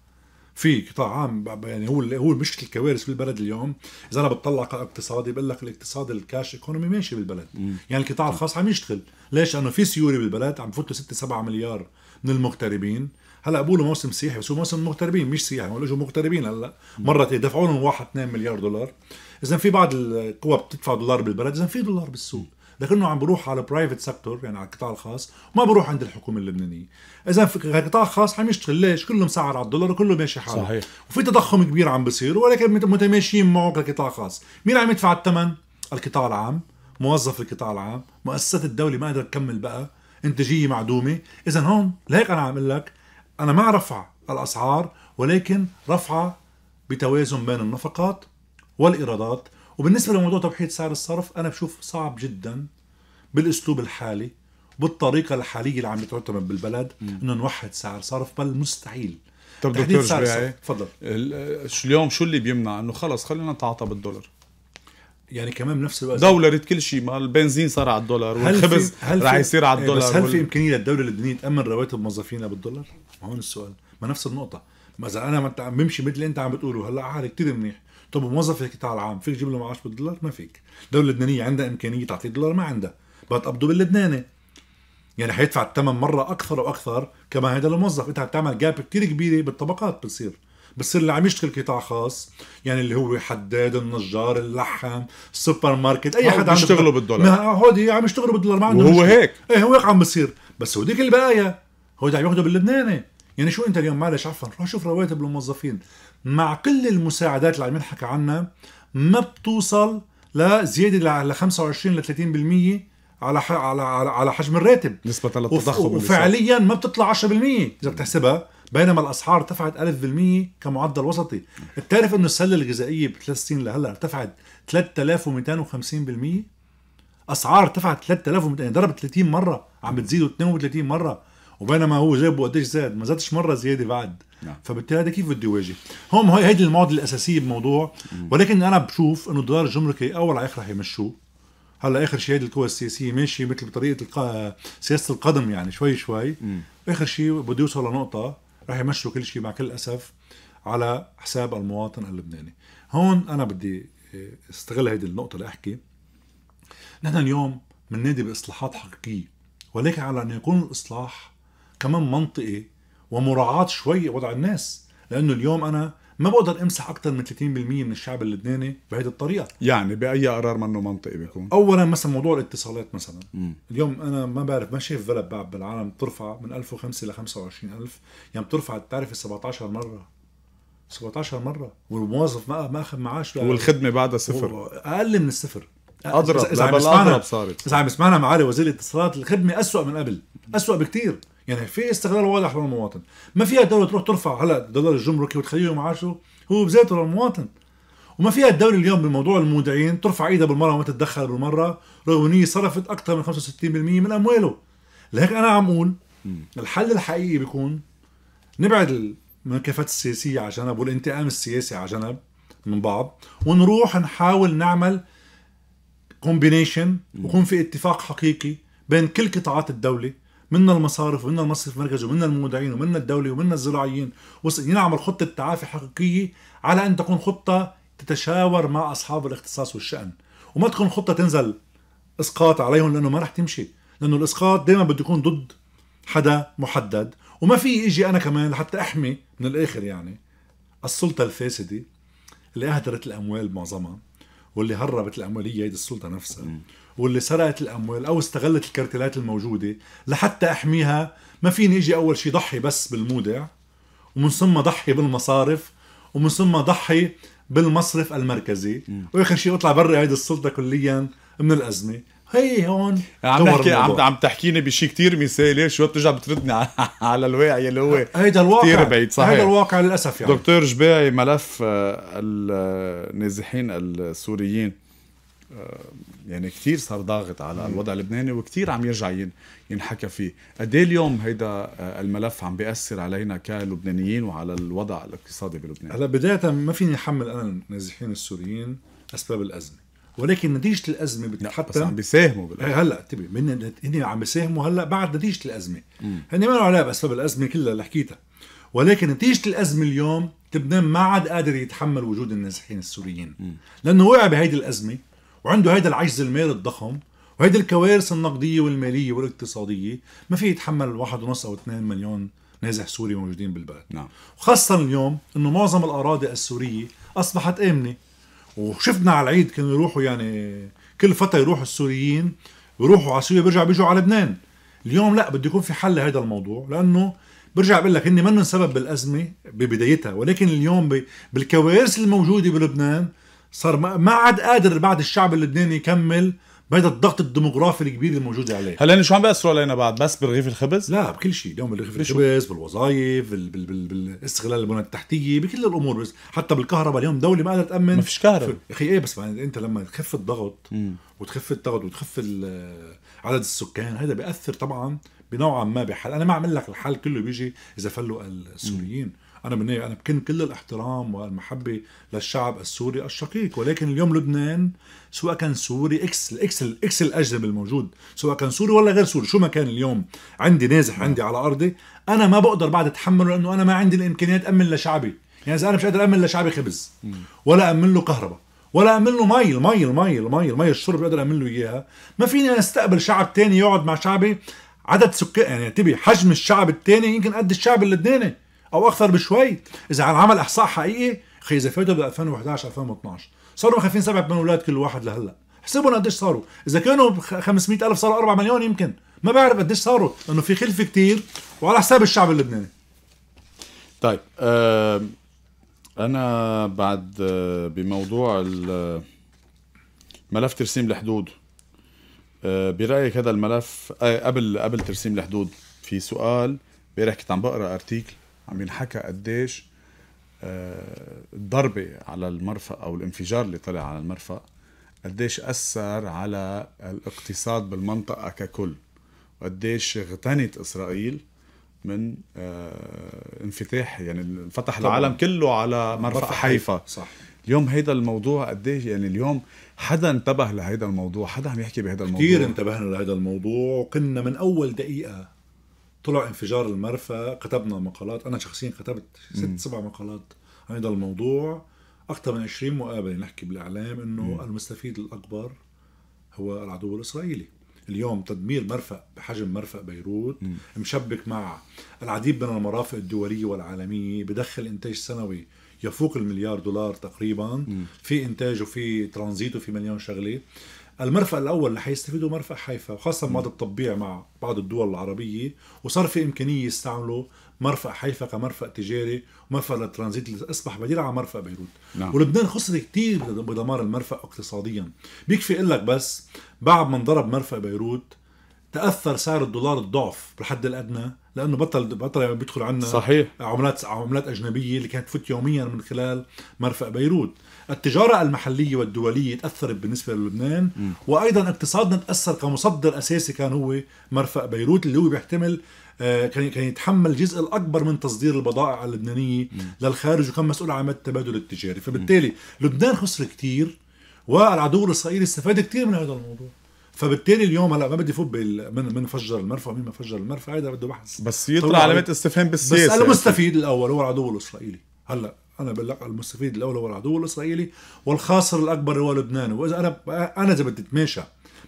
في قطاع عام يعني هو هو مشكله الكوارث بالبلد اليوم اذا انا بتطلع على بقول لك الاقتصاد الكاش ايكونومي ماشي بالبلد مم. يعني القطاع الخاص عم يشتغل ليش لانه في سيوله بالبلد عم بفوت 6 7 مليار من المغتربين هلا بقولوا موسم سياحي بس هو موسم مغتربين مش سياحي ما اجوا مغتربين هلا مرت دفعوا لهم 1 2 مليار دولار اذا في بعض القوى بتدفع دولار بالبلد اذا في دولار بالسوق لكنه عم بروح على برايفت سيكتور يعني على القطاع الخاص ما بروح عند الحكومه اللبنانيه اذا القطاع الخاص عم يشتغل ليش كله مسعر على الدولار وكله ماشي حاله صحيح وفي تضخم كبير عم بصير ولكن متماشيين معه كقطاع خاص مين عم يدفع الثمن القطاع العام موظف القطاع العام مؤسسات الدوله ما قدرت تكمل بقى انتاجيه معدومه اذا هون لهيك انا عم لك أنا مع رفع الأسعار ولكن رفع بتوازن بين النفقات والإيرادات وبالنسبة لموضوع توحيد سعر الصرف أنا بشوف صعب جدا بالأسلوب الحالي بالطريقة الحالية اللي عم تعتمد بالبلد إنه نوحد سعر صرف بل مستحيل طب دكتور تفضل اليوم شو اللي بيمنع انه خلص خلينا نتعاطى بالدولار يعني كمان بنفس الوقت دولرت كل شيء ما البنزين صار على الدولار والخبز راح يصير على الدولار إيه، بس هل في امكانيه للدوله اللبنانيه تامن رواتب موظفينها بالدولار؟ ما هون السؤال ما نفس النقطه ما اذا انا عم بمشي مثل اللي انت عم بتقوله هلا حالي كثير منيح طب موظف القطاع العام فيك تجيب له معاش بالدولار ما فيك الدوله اللبنانيه عندها امكانيه تعطيه دولار ما عندها بدها تقبضه باللبناني يعني حيدفع الثمن مره اكثر واكثر كما هذا الموظف انت عم تعمل جاب كثير كبيره بالطبقات بتصير بصير اللي عم يشتغل قطاع خاص يعني اللي هو حداد النجار اللحم السوبر ماركت اي حدا عم يشتغلوا بالدولار هودي عم يشتغلوا بالدولار ما عنده وهو هيك ايه هو هيك عم بصير بس هوديك الباقية هودي عم ياخذوا باللبناني يعني شو انت اليوم معلش عفوا روح شوف رواتب الموظفين مع كل المساعدات اللي عم ينحكى عنها ما بتوصل لزياده ل 25 ل 30% على على على حجم الراتب نسبة للتضخم وفعليا ما بتطلع 10% اذا بتحسبها بينما الاسعار ارتفعت 1000% كمعدل وسطي بتعرف انه السله الغذائيه بثلاث سنين لهلا ارتفعت 3250% اسعار ارتفعت 3200 يعني ضربت 30 مره عم بتزيدوا 32 مره وبينما هو جابه قديش زاد ما زادش مره زياده بعد نعم. فبالتالي هذا كيف بده يواجه هون هي هيدي المعضله الاساسيه بالموضوع ولكن انا بشوف انه الدولار الجمركي اول على اخر حيمشوه هلا اخر شيء هيدي القوى السياسيه ماشيه مثل بطريقه سياسه القدم يعني شوي شوي اخر شيء بده يوصل لنقطه رح يمشوا كل شيء مع كل اسف على حساب المواطن اللبناني هون انا بدي آه، استغل هذه النقطه لاحكي نحن اليوم بننادي باصلاحات حقيقيه ولكن على ان يكون الاصلاح كمان منطقي ومراعاه شوي وضع الناس لانه اليوم انا ما بقدر امسح اكثر من 30% من الشعب اللبناني بهيدي الطريقه يعني باي قرار منه منطقي بيكون اولا مثلا موضوع الاتصالات مثلا م. اليوم انا ما بعرف ما شايف بلد بعد بالعالم بترفع من 1005 ل 25000 يعني بترفع التعرفه 17 مره 17 مره والموظف ما ما اخذ معاش والخدمه بعدها صفر اقل من الصفر اضرب اذا عم صارت اذا عم يسمعنا معالي وزير الاتصالات الخدمه اسوء من قبل اسوء بكثير يعني في استغلال واضح للمواطن ما فيها الدوله تروح ترفع هلا الدولار الجمركي وتخليه معاشه هو بذاته للمواطن وما فيها الدوله اليوم بموضوع المودعين ترفع ايدها بالمره وما تتدخل بالمره رغم ان هي صرفت اكثر من 65% من امواله لهيك انا عم اقول الحل الحقيقي بيكون نبعد المكافات السياسيه على جنب والانتقام السياسي على جنب من بعض ونروح نحاول نعمل كومبينيشن ويكون في اتفاق حقيقي بين كل قطاعات الدوله منا المصارف ومنا المصرف المركزي ومنا المودعين ومنا الدولي ومنا الزراعيين ينعمل خطة تعافي حقيقية على أن تكون خطة تتشاور مع أصحاب الاختصاص والشأن وما تكون خطة تنزل إسقاط عليهم لأنه ما رح تمشي لأنه الإسقاط دائما بده يكون ضد حدا محدد وما في إجي أنا كمان لحتى أحمي من الآخر يعني السلطة الفاسدة اللي أهدرت الأموال معظمها واللي هربت الأموال هي السلطة نفسها واللي سرقت الاموال او استغلت الكرتلات الموجوده لحتى احميها ما فيني اجي اول شيء ضحي بس بالمودع ومن ثم ضحي بالمصارف ومن ثم ضحي بالمصرف المركزي واخر شيء اطلع برا هيدي السلطه كليا من الازمه هي هون عم تحكي عم عم تحكيني بشيء كثير مثالي شو بترجع بتردني على الواقع اللي هو هيدا الواقع كثير بعيد صحيح هيدا الواقع للاسف يعني دكتور جباعي ملف آه، آه، النازحين السوريين آه، يعني كثير صار ضاغط على الوضع اللبناني وكثير عم يرجع ينحكى فيه قد إيه اليوم هيدا آه، الملف عم بيأثر علينا كلبنانيين وعلى الوضع الاقتصادي بلبنان هلا بدايه ما فيني احمل انا النازحين السوريين اسباب الازمه ولكن نتيجه الازمه بتتحتم بس عم بيساهموا بالأزمة. إيه، هلا انتبه من هن عم بيساهموا هلا بعد نتيجه الازمه هن ما له علاقه باسباب الازمه كلها اللي حكيتها ولكن نتيجه الازمه اليوم لبنان ما عاد قادر يتحمل وجود النازحين السوريين م. لانه وقع بهيدي الازمه وعنده هيدا العجز المالي الضخم وهيدي الكوارث النقديه والماليه والاقتصاديه ما في يتحمل الواحد ونص او 2 مليون نازح سوري موجودين بالبلد نعم وخاصه اليوم انه معظم الاراضي السوريه اصبحت امنه وشفنا على العيد كانوا يروحوا يعني كل فتره يروحوا السوريين يروحوا على سوريا بيرجعوا بيجوا على لبنان اليوم لا بده يكون في حل لهذا الموضوع لانه برجع بقول لك هن منهم سبب بالازمه ببدايتها ولكن اليوم بالكوارث الموجوده بلبنان صار ما عاد قادر بعد الشعب اللبناني يكمل بهذا الضغط الديموغرافي الكبير الموجود عليه هلا شو عم بياثروا علينا بعد بس برغيف الخبز؟ لا بكل شيء اليوم برغيف الخبز بالوظائف بال... بال... بال... بالاستغلال البنى التحتيه بكل الامور بس حتى بالكهرباء اليوم دوله ما قادره تامن ما فيش كهرباء يا اخي ايه بس انت لما تخف الضغط وتخف الضغط وتخف عدد السكان هذا بياثر طبعا بنوعا ما بحل انا ما عم لك الحل كله بيجي اذا فلوا السوريين مم. انا من إيه؟ انا بكن كل الاحترام والمحبه للشعب السوري الشقيق ولكن اليوم لبنان سواء كان سوري اكس الاكس الاكس الاجنبي الموجود سواء كان سوري ولا غير سوري شو ما كان اليوم عندي نازح عندي على ارضي انا ما بقدر بعد اتحمله لانه انا ما عندي الامكانيات امن لشعبي يعني اذا انا مش قادر امن لشعبي خبز ولا امن له كهرباء ولا امن له مي المي المي المي المي الشرب بقدر امن له اياها ما فيني انا استقبل شعب تاني يقعد مع شعبي عدد سكان يعني تبي حجم الشعب الثاني يمكن قد الشعب اللبناني او اكثر بشوي اذا عمل احصاء حقيقي خي اذا فاتوا ب 2011 2012 صاروا مخفين سبع من اولاد كل واحد لهلا حسبهم قديش صاروا اذا كانوا 500 الف صاروا 4 مليون يمكن ما بعرف قديش صاروا لانه في خلفه كتير وعلى حساب الشعب اللبناني طيب أه انا بعد آه، بموضوع آه، ملف ترسيم الحدود آه، برايك هذا الملف قبل قبل ترسيم الحدود في سؤال امبارح كنت عم بقرا ارتيكل عم ينحكى قديش آه، الضربة على المرفأ أو الانفجار اللي طلع على المرفأ قديش أثر على الاقتصاد بالمنطقة ككل وقديش اغتنت إسرائيل من آه، انفتاح يعني انفتح طبعا. العالم كله على مرفأ حيفا صح اليوم هيدا الموضوع قديش يعني اليوم حدا انتبه لهيدا الموضوع حدا عم يحكي بهيدا الموضوع كثير انتبهنا لهيدا الموضوع وكنا من اول دقيقه طلع انفجار المرفأ كتبنا مقالات أنا شخصيا كتبت ست سبع مقالات عن هذا الموضوع أكثر من 20 مقابلة نحكي بالإعلام إنه المستفيد الأكبر هو العدو الإسرائيلي اليوم تدمير مرفأ بحجم مرفأ بيروت م. مشبك مع العديد من المرافق الدولية والعالمية بدخل إنتاج سنوي يفوق المليار دولار تقريبا م. في إنتاج وفي ترانزيت وفي مليون شغلة المرفق الاول اللي حيستفيدوا مرفق حيفا وخاصه بعد التطبيع مع بعض الدول العربيه وصار في امكانيه يستعملوا مرفق حيفا كمرفق تجاري ومرفق للترانزيت اللي اصبح بديل على مرفق بيروت نعم. ولبنان خسر كثير بدمار المرفق اقتصاديا بيكفي اقول لك بس بعد ما انضرب مرفق بيروت تاثر سعر الدولار الضعف بالحد الادنى لانه بطل بطل يعني بيدخل عندنا صحيح عملات عملات اجنبيه اللي كانت تفوت يوميا من خلال مرفق بيروت التجارة المحلية والدولية تأثرت بالنسبة للبنان وأيضا اقتصادنا تأثر كمصدر أساسي كان هو مرفأ بيروت اللي هو بيحتمل آه، كان يتحمل الجزء الاكبر من تصدير البضائع اللبنانيه للخارج وكان مسؤول عن التبادل التجاري فبالتالي لبنان خسر كثير والعدو الاسرائيلي استفاد كثير من هذا الموضوع فبالتالي اليوم هلا ما بدي فوت من من فجر المرفأ ومين ما فجر المرفأ هذا بده بحث بس يطلع علامات استفهام بالسياسه بس المستفيد الاول هو العدو الاسرائيلي هلا انا لك المستفيد الاول هو العدو الاسرائيلي والخاسر الاكبر هو لبنان واذا انا انا اذا بدي اتماشى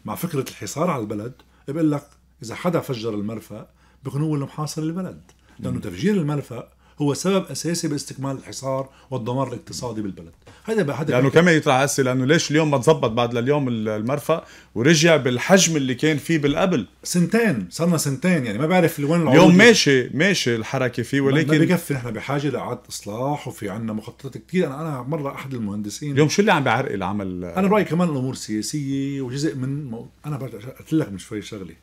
مع فكره الحصار على البلد بقول لك اذا حدا فجر المرفأ بكون هو اللي محاصر البلد لانه تفجير المرفأ هو سبب اساسي باستكمال الحصار والدمار الاقتصادي بالبلد هذا بقى هذا لانه كمان يطرح اسئله لانه ليش اليوم ما تزبط بعد لليوم المرفأ ورجع بالحجم اللي كان فيه بالقبل سنتين صرنا سنتين يعني ما بعرف وين اليوم ماشي ماشي الحركه فيه ولكن ما بكفي نحن بحاجه لاعاده اصلاح وفي عندنا مخططات كثير انا انا مره احد المهندسين اليوم شو اللي عم بعرقل العمل انا برايي كمان الامور سياسيه وجزء من مو... انا قلت لك من شوي شغله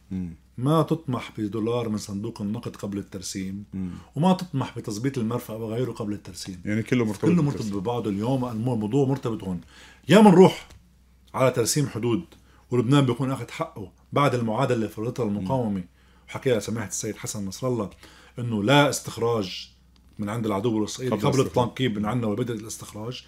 ما تطمح بدولار من صندوق النقد قبل الترسيم مم. وما تطمح بتظبيط المرفأ وغيره قبل الترسيم يعني كله مرتبط كله مرتبط ببعضه اليوم الموضوع مرتبط هون يا بنروح على ترسيم حدود ولبنان بيكون اخذ حقه بعد المعادله اللي فرضتها المقاومه وحكيها سماحه السيد حسن نصر الله انه لا استخراج من عند العدو الاسرائيلي قبل التنقيب من عندنا وبدء الاستخراج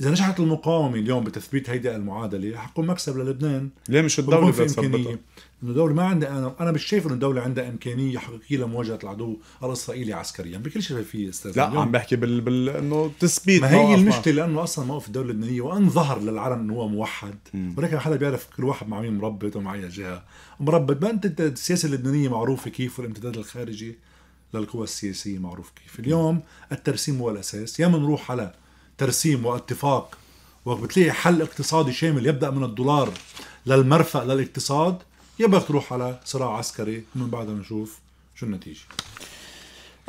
اذا نجحت المقاومه اليوم بتثبيت هيدي المعادله حقه مكسب للبنان ليه مش الدوله بدها انه الدوله ما عندها انا انا مش شايف انه الدوله عندها امكانيه حقيقيه لمواجهه العدو الاسرائيلي عسكريا بكل شفافيه استاذ لا اليوم. عم بحكي بال, بال... انه تثبيت ما هي المشكله لانه اصلا موقف الدوله اللبنانيه وان ظهر للعالم انه هو موحد م. ولكن حدا بيعرف كل واحد مع مين مربط ومع اي جهه مربط ما انت السياسه اللبنانيه معروفه كيف والامتداد الخارجي للقوى السياسيه معروف كيف اليوم الترسيم هو الاساس يا بنروح على ترسيم واتفاق وبتلاقي حل اقتصادي شامل يبدا من الدولار للمرفأ للاقتصاد يا بدك تروح على صراع عسكري ومن بعدها نشوف شو النتيجه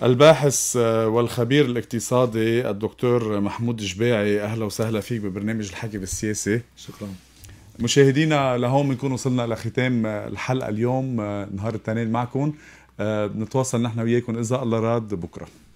الباحث آه، والخبير الاقتصادي الدكتور محمود جباعي اهلا وسهلا فيك ببرنامج الحكي بالسياسه شكرا مشاهدينا لهون بنكون وصلنا لختام آه، الحلقه اليوم آه، نهار التنين معكم بنتواصل نحن وياكم اذا الله راد بكره